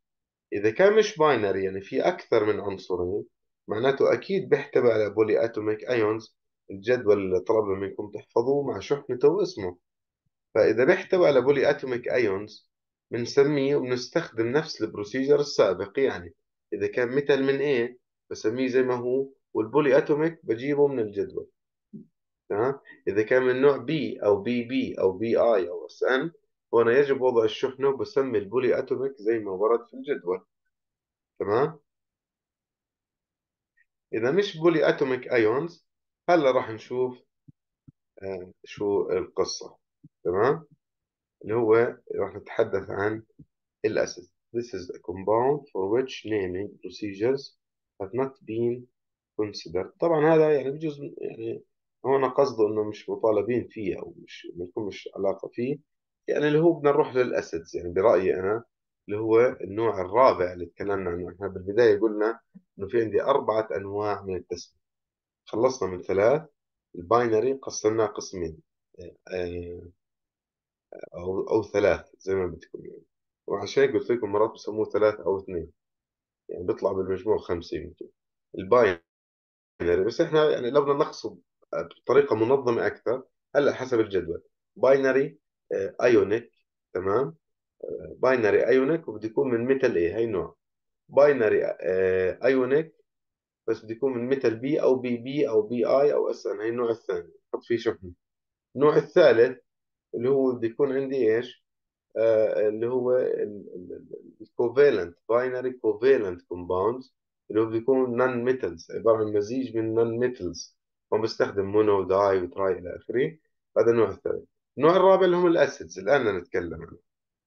إذا كان مش باينري يعني في أكثر من عنصرين معناته أكيد بيحتوي على بولي أتوميك أيونز الجدول اللي طلبنا منكم تحفظوه مع شحنته واسمه فإذا بيحتوي على بولي أتوميك أيونز بنسميه وبنستخدم نفس البروسيجر السابق يعني إذا كان مثل من ايه بسميه زي ما هو والبولي اتوميك بجيبه من الجدول تمام اذا كان من نوع بي او بي بي او بي اي او اس ان هنا يجب وضع الشحنه وبسمي البولي اتوميك زي ما ورد في الجدول تمام اذا مش بولي اتوميك ايونز هلا راح نشوف آه، شو القصه تمام اللي هو راح نتحدث عن الاسيد This is a compound for which naming procedures had not been considered طبعا هذا يعني بجوز يعني هنا قصده انه مش مطالبين فيه او مش ما يكونش علاقه فيه يعني اللي هو بدنا نروح للاسيتس يعني برايي انا اللي هو النوع الرابع اللي تكلمنا عنه احنا بالبدايه قلنا انه في عندي اربعه انواع من التسميه خلصنا من ثلاث الباينري قسمناه قسمين آه، آه، او او ثلاث زي ما بدكم يعني وعشان قلت لكم مرات بسموه ثلاث او اثنين يعني بيطلع بالمجموع 50 يمكن الباينري بس احنا يعني لو بدنا نقصد بطريقه منظمه اكثر هلا حسب الجدول باينري ايونيك آه، تمام آه، باينري ايونيك وبده يكون من ميتال اي هي نوع باينري ايونيك آه، بس بده يكون من ميتال بي او بي بي او بي اي او اس ان هي النوع الثاني حط فيه شحنه النوع الثالث اللي هو بده يكون عندي ايش آه، اللي هو الكوفالنت باينري كوفالنت كومباوندز اللي هو بيكون نون ميتلز عباره عن مزيج من نون ميتلز هو بستخدم مونو داي وتراي الى اخره هذا النوع الثالث النوع الرابع اللي هم الاسيدز الان نتكلم عنه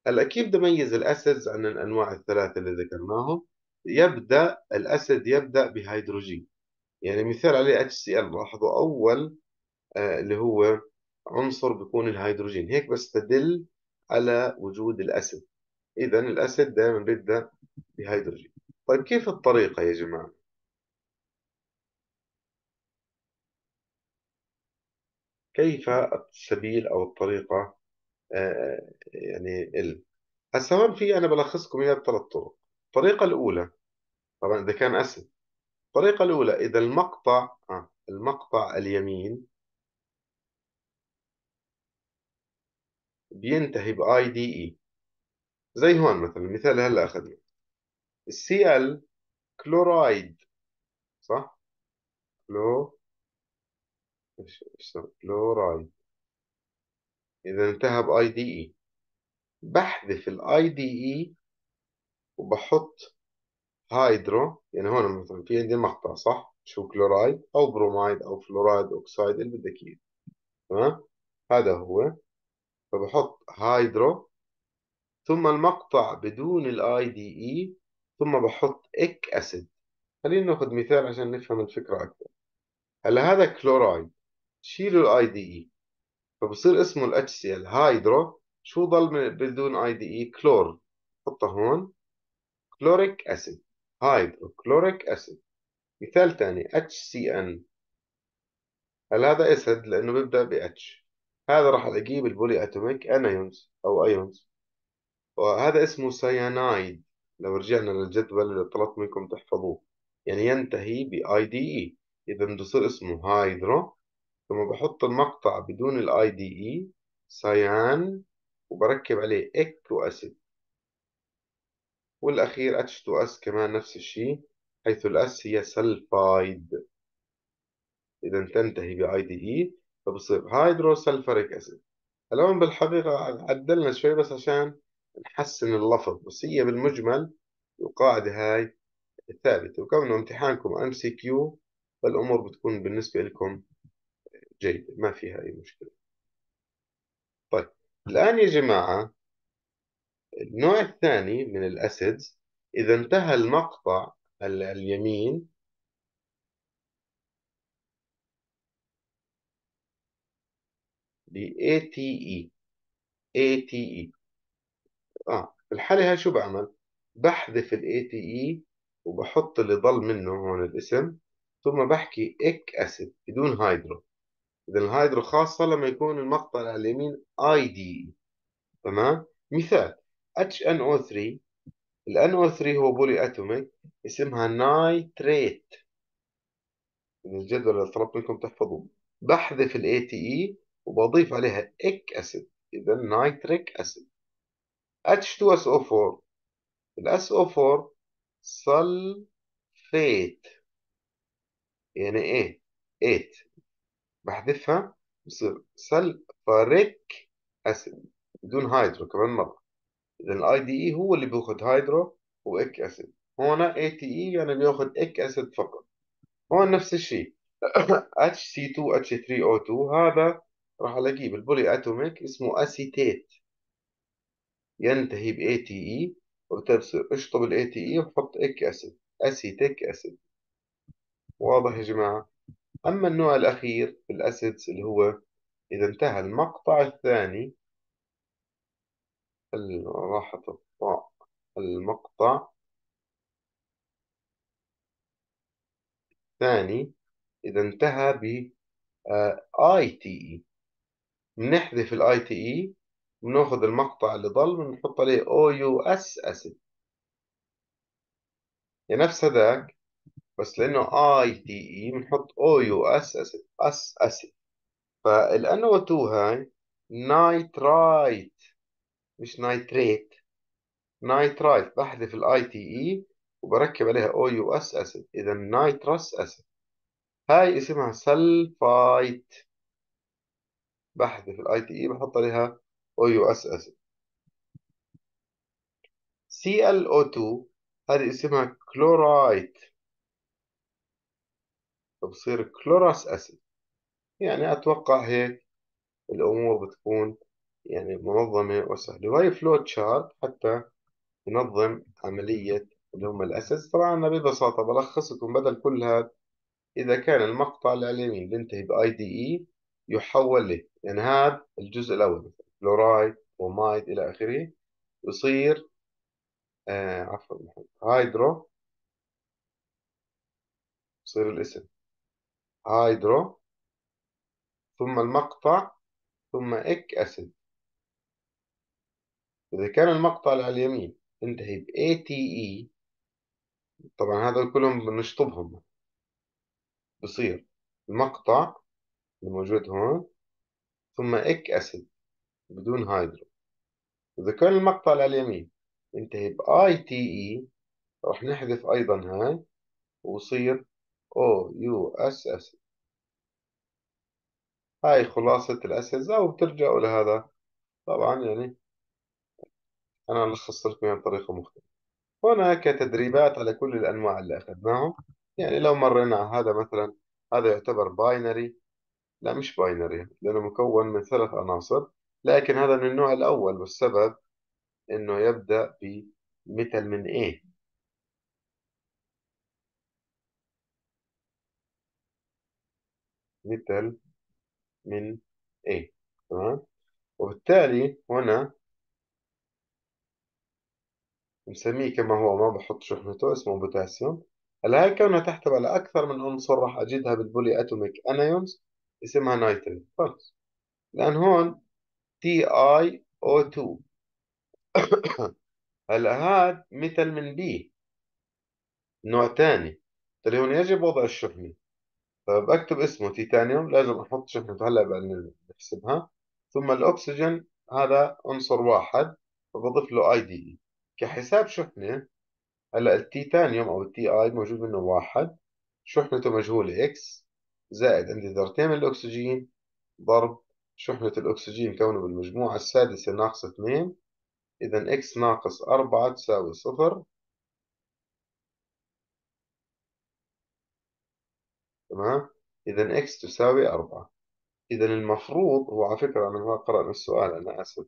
هلا كيف بدي اميز الاسيدز عن الانواع الثلاثه اللي ذكرناهم يبدا الاسيد يبدا بهيدروجين يعني مثال عليه اتش سي ال لاحظوا اول آه اللي هو عنصر بيكون الهيدروجين هيك بستدل على وجود الأسد إذا الأسد دائما بيبدأ بهيدروجين طيب كيف الطريقة يا جماعة؟ كيف السبيل أو الطريقة آه يعني ال هسه هون في أنا بلخصكم إياها بثلاث طرق الطريقة الأولى طبعا إذا كان أسد الطريقة الأولى إذا المقطع آه المقطع اليمين بينتهي ب IDE زي هون مثلا المثال اللي هلا اخذنا السي ال كلورايد صح؟ كلو ايش ايش كلورايد اذا انتهى ب دي اي e. بحذف الاي دي اي e وبحط هايدرو يعني هون مثلا في عندي مقطع صح؟ شو كلورايد او برومايد او فلورايد اوكسايد اللي بدك اياه تمام؟ هذا هو فبحط هايدرو ثم المقطع بدون الاي دي اي e، ثم بحط اك اسيد خلينا ناخذ مثال عشان نفهم الفكرة أكثر هلا هذا كلورايد شيلوا الاي دي اي e. فبصير اسمه ال HCl هايدرو شو ضل بدون اي دي اي كلور حطه هون كلوريك اسيد هايدرو كلوريك اسيد مثال ثاني HCN هلا هذا اسد لأنه بيبدأ ب H هذا راح اجيب البولي اتوميك انايونز او ايونز وهذا اسمه سيانايد لو رجعنا للجدول اللي طلبت منكم تحفظوه يعني ينتهي باي دي اي اذا بصير اسمه هايدرو ثم بحط المقطع بدون الاي دي اي سيان وبركب عليه اك واسيد والاخير H2S كمان نفس الشيء حيث الاس هي سلفايد اذا تنتهي باي دي اي فبصير هايدرو سلفريك اسيد الان بالحقيقه عدلنا شوي بس عشان نحسن اللفظ بس هي بالمجمل القاعده هاي ثابته وكونه امتحانكم ام سي كيو فالامور بتكون بالنسبه لكم جيده ما فيها اي مشكله طيب الان يا جماعه النوع الثاني من الاسيدز اذا انتهى المقطع اليمين اي ATE اي e. اه الحالة هاي شو بعمل؟ بحذف ال ATE وبحط اللي ضل منه هون الاسم ثم بحكي إك أسيد بدون هيدرو إذا الهايدرو خاصة لما يكون المقطع على اليمين IDE تمام؟ مثال HNO3 ال NO3 هو بولي أتوميك اسمها نايتريت الجدول اللي طلبت منكم تحفظوه بحذف ال ATE وبضيف عليها إك أسيد إذا نايتريك أسيد H2SO4 ال so 4 سلفيت يعني ايه ايت بحذفها بصير سلفاريك اسيد بدون هيدرو كمان مره اذا ال IDE هو اللي بياخذ هيدرو وايك اسيد هنا ATE يعني بياخذ ايك اسيد فقط هون نفس الشيء HC2H3O2 (coughs) هذا راح الاقيه بالبولي اتوميك اسمه اسيتيت ينتهي ب e، تي اي اشطب الاي تي اي e وحط ايك اسيد اسيتيك اسيد واضح يا جماعة اما النوع الاخير في الاسيدز اللي هو اذا انتهى المقطع الثاني راحة الطاء المقطع الثاني إذا انتهى بـ آي تي إي نحذف الـ ITE اي المقطع اللي ضل ونحط عليه OUS acid يا نفس هذاك بس لانه ITE بنحط OUS acid اس اسيد 2 هاي نايترايت مش نايتريت نايترايت بحذف الـ ITE وبركب عليها OUS acid اذا نايترس acid هاي اسمها سلفايت بحث في الاي تي اي e بحط عليها او يو اس اس سي ال او 2 هذه اسمها كلورايت فبصير كلوراس اسيد يعني اتوقع هيك الامور بتكون يعني منظمة وسهلة وهي فلو تشارت حتى ينظم عملية اللي هم الأسس طبعا أنا ببساطة بلخص لكم بدل كل هذا إذا كان المقطع الإعلامي بينتهي بأي دي إي يحول له يعني هذا الجزء الأول فلورايد برومايد إلى آخره يصير آه عفوا هايدرو يصير الاسم هايدرو ثم المقطع ثم إك أسيد إذا كان المقطع على اليمين ينتهي ب ATE طبعا هذا كلهم بنشطبهم بصير المقطع الموجود هون ثم إك أسيد بدون هيدرو إذا كان المقطع اليمين ينتهي ب ITE راح نحذف أيضا هاي وصير أو يو أس أسيد هاي خلاصة الأسيدز أو بترجعوا لهذا طبعا يعني أنا لخصت لكم يعني بطريقة مختلفة هنا كتدريبات على كل الأنواع اللي أخذناهم يعني لو مرينا على هذا مثلا هذا يعتبر باينري لا مش باينري لأنه مكون من ثلاث عناصر لكن هذا من النوع الأول والسبب إنه يبدأ بمثل من A مثل من A تمام وبالتالي هنا نسميه كما هو ما بحط شحنته اسمه بوتاسيوم هلا كونها تحتوي على أكثر من عنصر راح أجدها بالبولي أتوميك أنايونز اسمها نايتريت خلص لان هون تي اي او 2 هلا هاد مثل من بي نوع ثاني اللي هون يجب وضع الشحنة فبكتب طيب، اسمه تيتانيوم لازم احط شحنته هلا بعدين نحسبها ثم الاكسجين هذا عنصر واحد فبضيف له اي دي اي كحساب شحنة هلا التيتانيوم او التي اي موجود منه واحد شحنته مجهولة اكس زائد عندي ذرتين من الأكسجين ضرب شحنة الأكسجين كونه بالمجموعة السادسة ناقص اثنين إذا إكس ناقص أربعة تساوي صفر تمام إذا إكس تساوي أربعة إذا المفروض هو على فكرة أنا ما قرأنا السؤال أنا آسف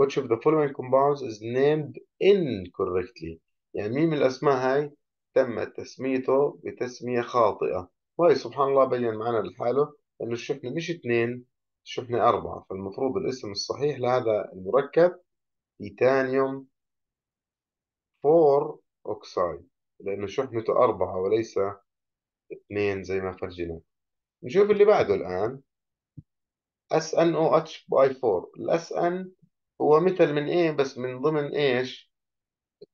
which of the following compounds is named incorrectly يعني مين من الأسماء هاي تم تسميته بتسمية خاطئة وهي طيب، سبحان الله بين معنا لحاله إنه الشحنة مش اثنين الشحنة أربعة فالمفروض الاسم الصحيح لهذا المركب تيتانيوم فور أوكسايد لأنه شحنته أربعة وليس اثنين زي ما فرجنا نشوف اللي بعده الآن SNOH by 4 الاس ان هو مثل من ايه بس من ضمن ايش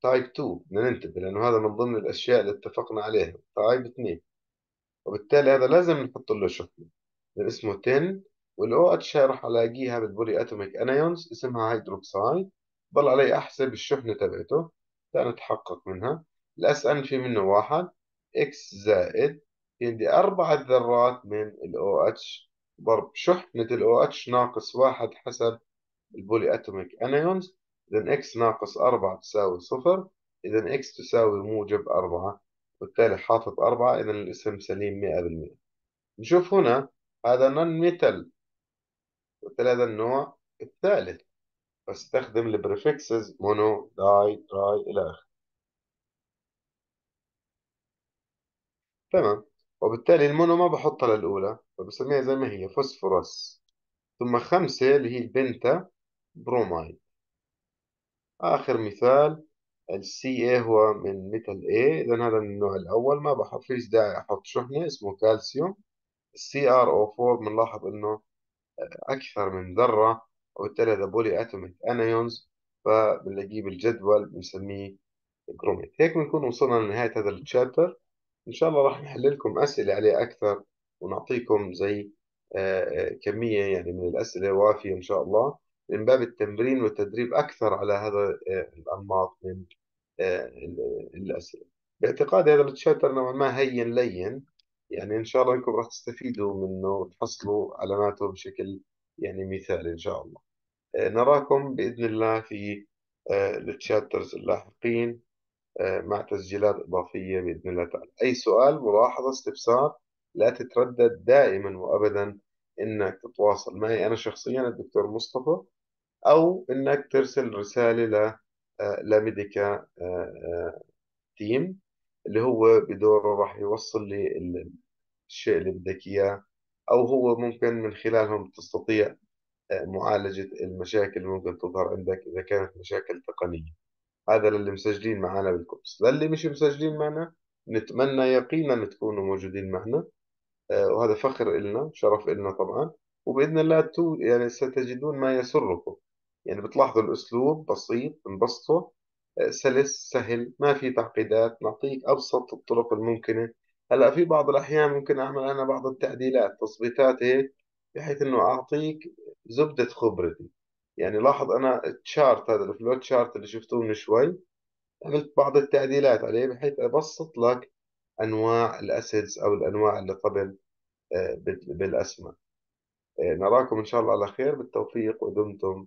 تايب 2 بدنا ننتبه لأنه هذا من ضمن الأشياء اللي اتفقنا عليها تايب 2 وبالتالي هذا لازم نحط له شحنة ده اسمه 10 وال OH راح ألاقيها بالبولي أتوميك أنايونز اسمها هيدروكسايد ضل علي أحسب الشحنة تبعته لنتحقق منها الأس إن في منه واحد إكس زائد في عندي أربع ذرات من الاو OH ضرب شحنة الاو OH ناقص واحد حسب البولي أتوميك أنايونز إذا إكس ناقص أربعة تساوي صفر إذا إكس تساوي موجب أربعة وبالتالي حاطط أربعة إذا الاسم سليم مئة بالمئة نشوف هنا هذا نون ميتال وبالتالي هذا النوع الثالث بستخدم البريفكسز مونو داي تراي إلى آخر تمام وبالتالي المونو ما بحطها للأولى فبسميها زي ما هي فوسفورس ثم خمسة اللي هي البنتا برومايد آخر مثال السي A هو من ميتال A إذا هذا النوع الأول ما بحفيش داعي أحط شحنة اسمه كالسيوم السي ار او 4 بنلاحظ إنه أكثر من ذرة وبالتالي هذا بولي أتوميك أنايونز فبنلاقيه بالجدول بنسميه كروميت هيك بنكون وصلنا لنهاية هذا التشابتر إن شاء الله راح نحل لكم أسئلة عليه أكثر ونعطيكم زي آه، آه، كمية يعني من الأسئلة وافية إن شاء الله من باب التمرين والتدريب أكثر على هذا آه، الأنماط من آه، الأسئلة باعتقادي هذا التشاتر نوعا ما هين لين يعني إن شاء الله أنكم راح تستفيدوا منه وتحصلوا علاماته بشكل يعني مثالي إن شاء الله آه، نراكم بإذن الله في التشاترز اللاحقين مع تسجيلات إضافية بإذن الله تعالى أي سؤال ملاحظة استفسار لا تتردد دائما وأبدا إنك تتواصل معي أنا شخصيا الدكتور مصطفى او انك ترسل رساله ل آه، لميديكا آه، تيم آه، اللي هو بدوره راح يوصل لي الشيء اللي بدك اياه او هو ممكن من خلالهم تستطيع معالجة المشاكل اللي ممكن تظهر عندك إذا كانت مشاكل تقنية هذا للي مسجلين معنا بالكورس للي مش مسجلين معنا نتمنى يقينا تكونوا موجودين معنا وهذا فخر إلنا شرف إلنا طبعا وبإذن الله تو يعني ستجدون ما يسركم يعني بتلاحظوا الأسلوب بسيط بنبسطه آه، سلس سهل ما في تعقيدات نعطيك أبسط الطرق الممكنة هلأ في بعض الأحيان ممكن أعمل أنا بعض التعديلات تظبيطات هيك بحيث إنه أعطيك زبدة خبرتي يعني لاحظ أنا التشارت هذا الفلوت شارت اللي شفتوه من شوي عملت بعض التعديلات عليه بحيث أبسط لك أنواع الأسيدز أو الأنواع اللي قبل آه، بالأسماء آه، نراكم إن شاء الله على خير بالتوفيق ودمتم